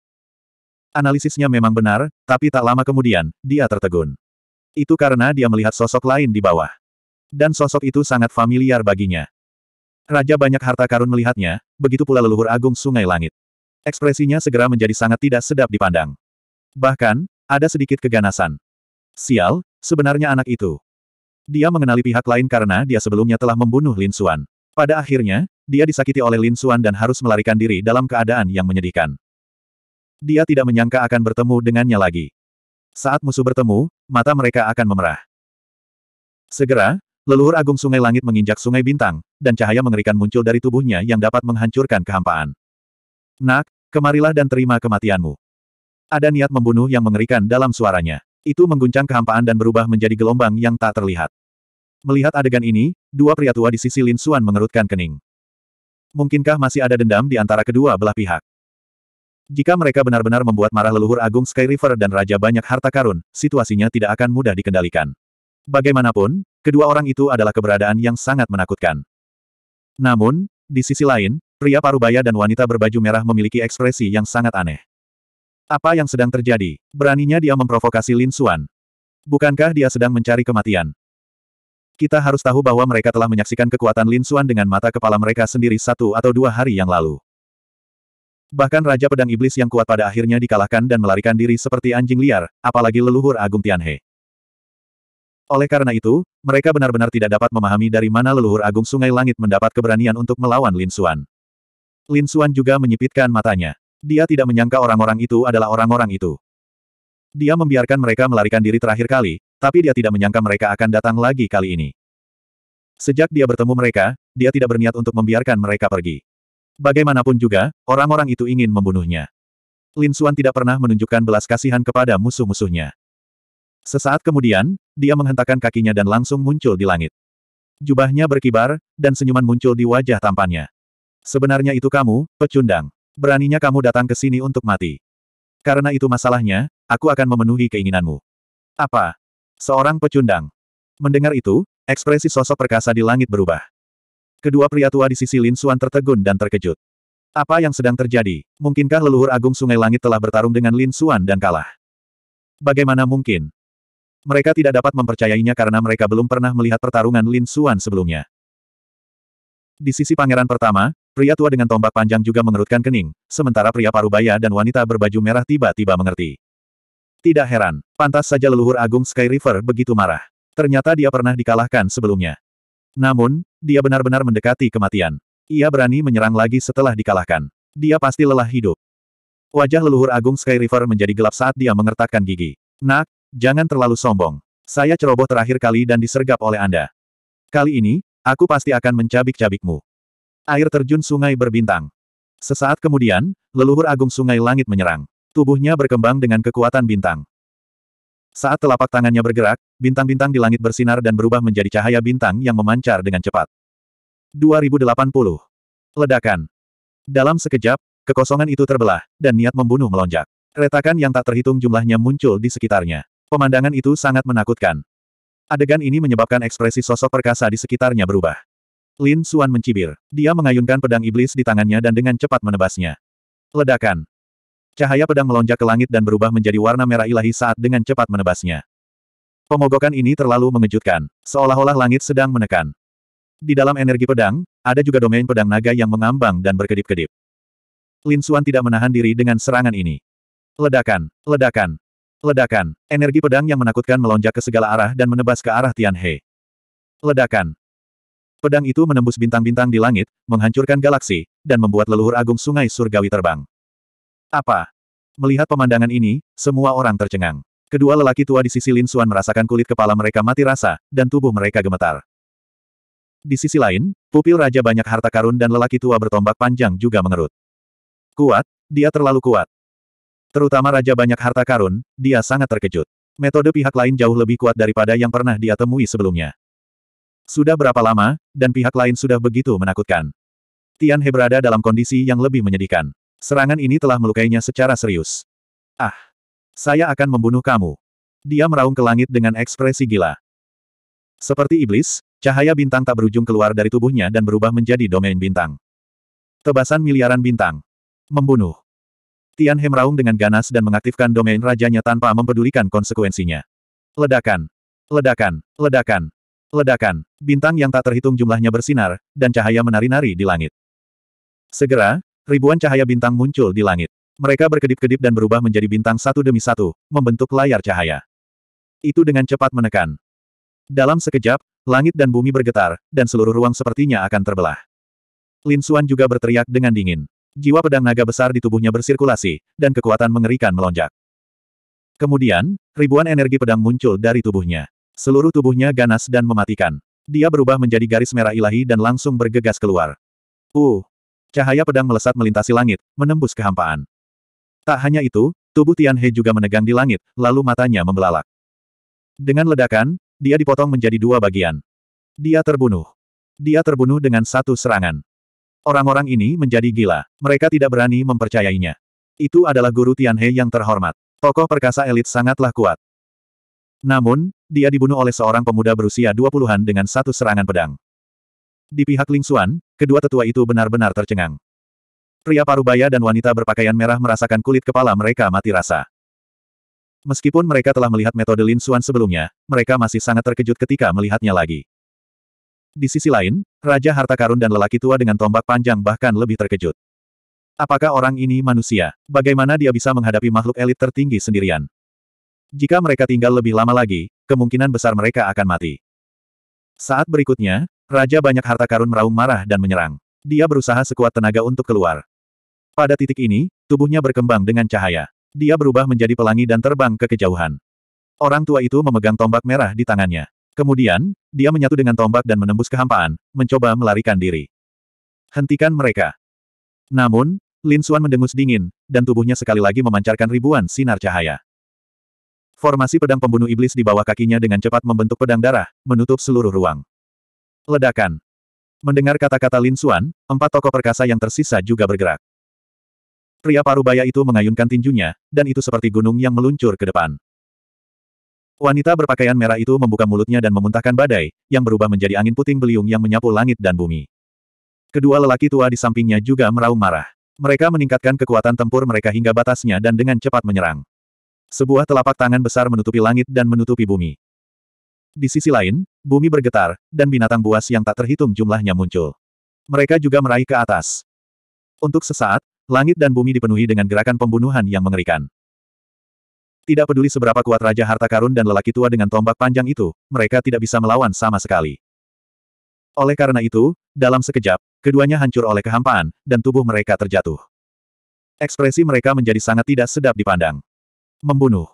Analisisnya memang benar, tapi tak lama kemudian, dia tertegun. Itu karena dia melihat sosok lain di bawah. Dan sosok itu sangat familiar baginya. Raja banyak harta karun melihatnya, begitu pula leluhur agung sungai langit. Ekspresinya segera menjadi sangat tidak sedap dipandang. Bahkan, ada sedikit keganasan. Sial, sebenarnya anak itu. Dia mengenali pihak lain karena dia sebelumnya telah membunuh Lin Suan. Pada akhirnya, dia disakiti oleh Lin Xuan dan harus melarikan diri dalam keadaan yang menyedihkan. Dia tidak menyangka akan bertemu dengannya lagi. Saat musuh bertemu, mata mereka akan memerah. Segera, leluhur agung sungai langit menginjak sungai bintang, dan cahaya mengerikan muncul dari tubuhnya yang dapat menghancurkan kehampaan. Nak, kemarilah dan terima kematianmu. Ada niat membunuh yang mengerikan dalam suaranya. Itu mengguncang kehampaan dan berubah menjadi gelombang yang tak terlihat. Melihat adegan ini, dua pria tua di sisi Lin Suan mengerutkan kening. Mungkinkah masih ada dendam di antara kedua belah pihak? Jika mereka benar-benar membuat marah leluhur agung Sky River dan Raja banyak harta karun, situasinya tidak akan mudah dikendalikan. Bagaimanapun, kedua orang itu adalah keberadaan yang sangat menakutkan. Namun, di sisi lain, pria parubaya dan wanita berbaju merah memiliki ekspresi yang sangat aneh. Apa yang sedang terjadi? Beraninya dia memprovokasi Lin Xuan. Bukankah dia sedang mencari kematian? Kita harus tahu bahwa mereka telah menyaksikan kekuatan Lin Xuan dengan mata kepala mereka sendiri satu atau dua hari yang lalu. Bahkan Raja Pedang Iblis yang kuat pada akhirnya dikalahkan dan melarikan diri seperti anjing liar, apalagi leluhur Agung Tianhe. Oleh karena itu, mereka benar-benar tidak dapat memahami dari mana leluhur Agung Sungai Langit mendapat keberanian untuk melawan Lin Xuan. Lin Xuan juga menyipitkan matanya. Dia tidak menyangka orang-orang itu adalah orang-orang itu. Dia membiarkan mereka melarikan diri terakhir kali, tapi dia tidak menyangka mereka akan datang lagi kali ini. Sejak dia bertemu mereka, dia tidak berniat untuk membiarkan mereka pergi. Bagaimanapun juga, orang-orang itu ingin membunuhnya. Lin Xuan tidak pernah menunjukkan belas kasihan kepada musuh-musuhnya. Sesaat kemudian, dia menghentakkan kakinya dan langsung muncul di langit. Jubahnya berkibar, dan senyuman muncul di wajah tampannya. Sebenarnya itu kamu, pecundang. Beraninya kamu datang ke sini untuk mati. Karena itu masalahnya, aku akan memenuhi keinginanmu. Apa? Seorang pecundang. Mendengar itu, ekspresi sosok perkasa di langit berubah. Kedua pria tua di sisi Lin Suan tertegun dan terkejut. Apa yang sedang terjadi? Mungkinkah leluhur agung sungai langit telah bertarung dengan Lin Suan dan kalah? Bagaimana mungkin? Mereka tidak dapat mempercayainya karena mereka belum pernah melihat pertarungan Lin Suan sebelumnya. Di sisi pangeran pertama, pria tua dengan tombak panjang juga mengerutkan kening, sementara pria parubaya dan wanita berbaju merah tiba-tiba mengerti. Tidak heran, pantas saja leluhur agung Sky River begitu marah. Ternyata dia pernah dikalahkan sebelumnya. Namun, dia benar-benar mendekati kematian. Ia berani menyerang lagi setelah dikalahkan. Dia pasti lelah hidup. Wajah leluhur agung Sky River menjadi gelap saat dia mengertakkan gigi. Nak, jangan terlalu sombong. Saya ceroboh terakhir kali dan disergap oleh Anda. Kali ini, aku pasti akan mencabik-cabikmu. Air terjun sungai berbintang. Sesaat kemudian, leluhur agung sungai langit menyerang. Tubuhnya berkembang dengan kekuatan bintang. Saat telapak tangannya bergerak, bintang-bintang di langit bersinar dan berubah menjadi cahaya bintang yang memancar dengan cepat. 2080. Ledakan. Dalam sekejap, kekosongan itu terbelah, dan niat membunuh melonjak. Retakan yang tak terhitung jumlahnya muncul di sekitarnya. Pemandangan itu sangat menakutkan. Adegan ini menyebabkan ekspresi sosok perkasa di sekitarnya berubah. Lin Suan mencibir. Dia mengayunkan pedang iblis di tangannya dan dengan cepat menebasnya. Ledakan. Cahaya pedang melonjak ke langit dan berubah menjadi warna merah ilahi saat dengan cepat menebasnya. Pemogokan ini terlalu mengejutkan, seolah-olah langit sedang menekan. Di dalam energi pedang, ada juga domain pedang naga yang mengambang dan berkedip-kedip. Lin Suan tidak menahan diri dengan serangan ini. Ledakan, ledakan, ledakan. Energi pedang yang menakutkan melonjak ke segala arah dan menebas ke arah Tian He. Ledakan. Pedang itu menembus bintang-bintang di langit, menghancurkan galaksi, dan membuat leluhur agung sungai surgawi terbang. Apa? Melihat pemandangan ini, semua orang tercengang. Kedua lelaki tua di sisi Lin Xuan merasakan kulit kepala mereka mati rasa, dan tubuh mereka gemetar. Di sisi lain, pupil raja banyak harta karun dan lelaki tua bertombak panjang juga mengerut. Kuat, dia terlalu kuat. Terutama raja banyak harta karun, dia sangat terkejut. Metode pihak lain jauh lebih kuat daripada yang pernah dia temui sebelumnya. Sudah berapa lama, dan pihak lain sudah begitu menakutkan. Tian He berada dalam kondisi yang lebih menyedihkan. Serangan ini telah melukainya secara serius. Ah! Saya akan membunuh kamu. Dia meraung ke langit dengan ekspresi gila. Seperti iblis, cahaya bintang tak berujung keluar dari tubuhnya dan berubah menjadi domain bintang. Tebasan miliaran bintang. Membunuh. Tian He meraung dengan ganas dan mengaktifkan domain rajanya tanpa mempedulikan konsekuensinya. Ledakan. Ledakan. Ledakan. Ledakan. Bintang yang tak terhitung jumlahnya bersinar, dan cahaya menari-nari di langit. Segera, Ribuan cahaya bintang muncul di langit. Mereka berkedip-kedip dan berubah menjadi bintang satu demi satu, membentuk layar cahaya. Itu dengan cepat menekan. Dalam sekejap, langit dan bumi bergetar, dan seluruh ruang sepertinya akan terbelah. Lin Xuan juga berteriak dengan dingin. Jiwa pedang naga besar di tubuhnya bersirkulasi, dan kekuatan mengerikan melonjak. Kemudian, ribuan energi pedang muncul dari tubuhnya. Seluruh tubuhnya ganas dan mematikan. Dia berubah menjadi garis merah ilahi dan langsung bergegas keluar. Uh, Cahaya pedang melesat melintasi langit, menembus kehampaan. Tak hanya itu, tubuh Tianhe juga menegang di langit, lalu matanya membelalak. Dengan ledakan, dia dipotong menjadi dua bagian. Dia terbunuh. Dia terbunuh dengan satu serangan. Orang-orang ini menjadi gila. Mereka tidak berani mempercayainya. Itu adalah guru Tianhe yang terhormat. Tokoh perkasa elit sangatlah kuat. Namun, dia dibunuh oleh seorang pemuda berusia 20-an dengan satu serangan pedang. Di pihak Ling Xuan, kedua tetua itu benar-benar tercengang. Pria parubaya dan wanita berpakaian merah merasakan kulit kepala mereka mati rasa. Meskipun mereka telah melihat metode Lin Xuan sebelumnya, mereka masih sangat terkejut ketika melihatnya lagi. Di sisi lain, Raja Harta Karun dan lelaki tua dengan tombak panjang bahkan lebih terkejut. Apakah orang ini manusia? Bagaimana dia bisa menghadapi makhluk elit tertinggi sendirian? Jika mereka tinggal lebih lama lagi, kemungkinan besar mereka akan mati. Saat berikutnya, Raja banyak harta karun meraung marah dan menyerang. Dia berusaha sekuat tenaga untuk keluar. Pada titik ini, tubuhnya berkembang dengan cahaya. Dia berubah menjadi pelangi dan terbang ke kejauhan. Orang tua itu memegang tombak merah di tangannya. Kemudian, dia menyatu dengan tombak dan menembus kehampaan, mencoba melarikan diri. Hentikan mereka. Namun, Lin Xuan mendengus dingin, dan tubuhnya sekali lagi memancarkan ribuan sinar cahaya. Formasi pedang pembunuh iblis di bawah kakinya dengan cepat membentuk pedang darah, menutup seluruh ruang. Ledakan. Mendengar kata-kata Lin Xuan, empat tokoh perkasa yang tersisa juga bergerak. Pria parubaya itu mengayunkan tinjunya, dan itu seperti gunung yang meluncur ke depan. Wanita berpakaian merah itu membuka mulutnya dan memuntahkan badai, yang berubah menjadi angin puting beliung yang menyapu langit dan bumi. Kedua lelaki tua di sampingnya juga meraung marah. Mereka meningkatkan kekuatan tempur mereka hingga batasnya dan dengan cepat menyerang. Sebuah telapak tangan besar menutupi langit dan menutupi bumi. Di sisi lain, bumi bergetar, dan binatang buas yang tak terhitung jumlahnya muncul. Mereka juga meraih ke atas. Untuk sesaat, langit dan bumi dipenuhi dengan gerakan pembunuhan yang mengerikan. Tidak peduli seberapa kuat Raja Harta Karun dan lelaki tua dengan tombak panjang itu, mereka tidak bisa melawan sama sekali. Oleh karena itu, dalam sekejap, keduanya hancur oleh kehampaan, dan tubuh mereka terjatuh. Ekspresi mereka menjadi sangat tidak sedap dipandang. Membunuh.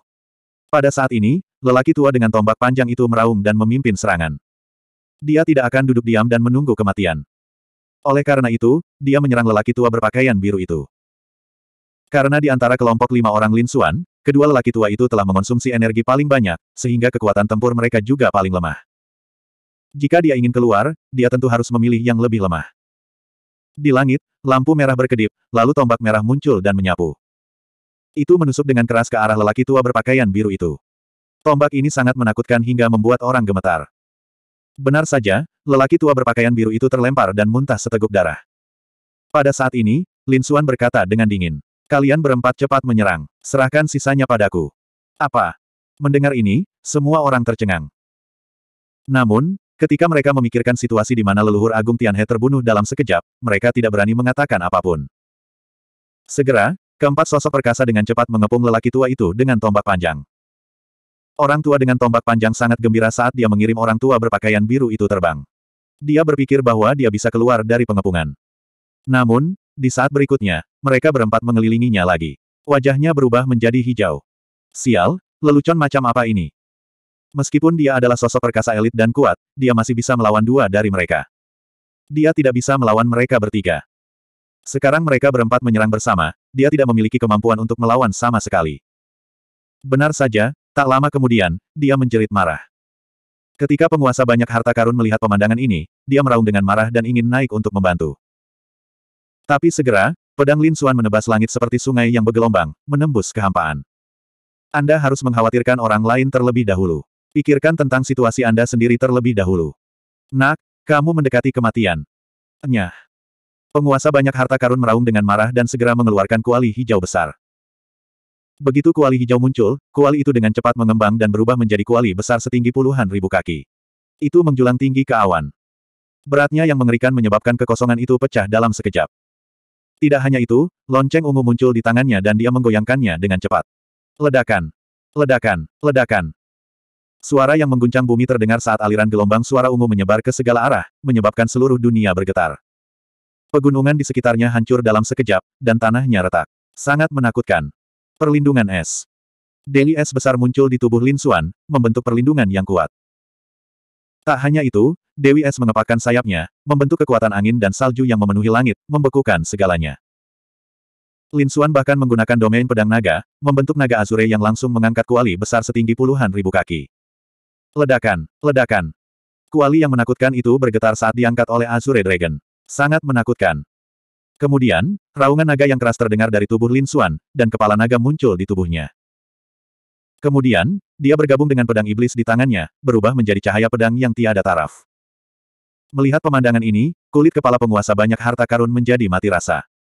Pada saat ini, Lelaki tua dengan tombak panjang itu meraung dan memimpin serangan. Dia tidak akan duduk diam dan menunggu kematian. Oleh karena itu, dia menyerang lelaki tua berpakaian biru itu. Karena di antara kelompok lima orang Lin Suan, kedua lelaki tua itu telah mengonsumsi energi paling banyak, sehingga kekuatan tempur mereka juga paling lemah. Jika dia ingin keluar, dia tentu harus memilih yang lebih lemah. Di langit, lampu merah berkedip, lalu tombak merah muncul dan menyapu. Itu menusuk dengan keras ke arah lelaki tua berpakaian biru itu. Tombak ini sangat menakutkan hingga membuat orang gemetar. Benar saja, lelaki tua berpakaian biru itu terlempar dan muntah seteguk darah. Pada saat ini, Lin Suan berkata dengan dingin. Kalian berempat cepat menyerang. Serahkan sisanya padaku. Apa? Mendengar ini, semua orang tercengang. Namun, ketika mereka memikirkan situasi di mana leluhur Agung Tianhe terbunuh dalam sekejap, mereka tidak berani mengatakan apapun. Segera, keempat sosok perkasa dengan cepat mengepung lelaki tua itu dengan tombak panjang. Orang tua dengan tombak panjang sangat gembira saat dia mengirim orang tua berpakaian biru itu terbang. Dia berpikir bahwa dia bisa keluar dari pengepungan. Namun, di saat berikutnya, mereka berempat mengelilinginya lagi. Wajahnya berubah menjadi hijau. Sial, lelucon macam apa ini? Meskipun dia adalah sosok perkasa elit dan kuat, dia masih bisa melawan dua dari mereka. Dia tidak bisa melawan mereka bertiga. Sekarang mereka berempat menyerang bersama, dia tidak memiliki kemampuan untuk melawan sama sekali. Benar saja, Tak lama kemudian, dia menjerit marah. Ketika penguasa banyak harta karun melihat pemandangan ini, dia meraung dengan marah dan ingin naik untuk membantu. Tapi segera, pedang Lin Suan menebas langit seperti sungai yang bergelombang, menembus kehampaan. Anda harus mengkhawatirkan orang lain terlebih dahulu. Pikirkan tentang situasi Anda sendiri terlebih dahulu. Nak, kamu mendekati kematian. Nyah. Penguasa banyak harta karun meraung dengan marah dan segera mengeluarkan kuali hijau besar. Begitu kuali hijau muncul, kuali itu dengan cepat mengembang dan berubah menjadi kuali besar setinggi puluhan ribu kaki. Itu menjulang tinggi ke awan. Beratnya yang mengerikan menyebabkan kekosongan itu pecah dalam sekejap. Tidak hanya itu, lonceng ungu muncul di tangannya dan dia menggoyangkannya dengan cepat. Ledakan! Ledakan! Ledakan! Suara yang mengguncang bumi terdengar saat aliran gelombang suara ungu menyebar ke segala arah, menyebabkan seluruh dunia bergetar. Pegunungan di sekitarnya hancur dalam sekejap, dan tanahnya retak. Sangat menakutkan. Perlindungan es. Deli es besar muncul di tubuh Lin Xuan, membentuk perlindungan yang kuat. Tak hanya itu, Dewi Es mengepakkan sayapnya, membentuk kekuatan angin dan salju yang memenuhi langit, membekukan segalanya. Lin Xuan bahkan menggunakan domain pedang naga, membentuk naga azure yang langsung mengangkat kuali besar setinggi puluhan ribu kaki. Ledakan, ledakan. Kuali yang menakutkan itu bergetar saat diangkat oleh Azure Dragon. Sangat menakutkan. Kemudian, raungan naga yang keras terdengar dari tubuh Lin Xuan, dan kepala naga muncul di tubuhnya. Kemudian, dia bergabung dengan pedang iblis di tangannya, berubah menjadi cahaya pedang yang tiada taraf. Melihat pemandangan ini, kulit kepala penguasa banyak harta karun menjadi mati rasa.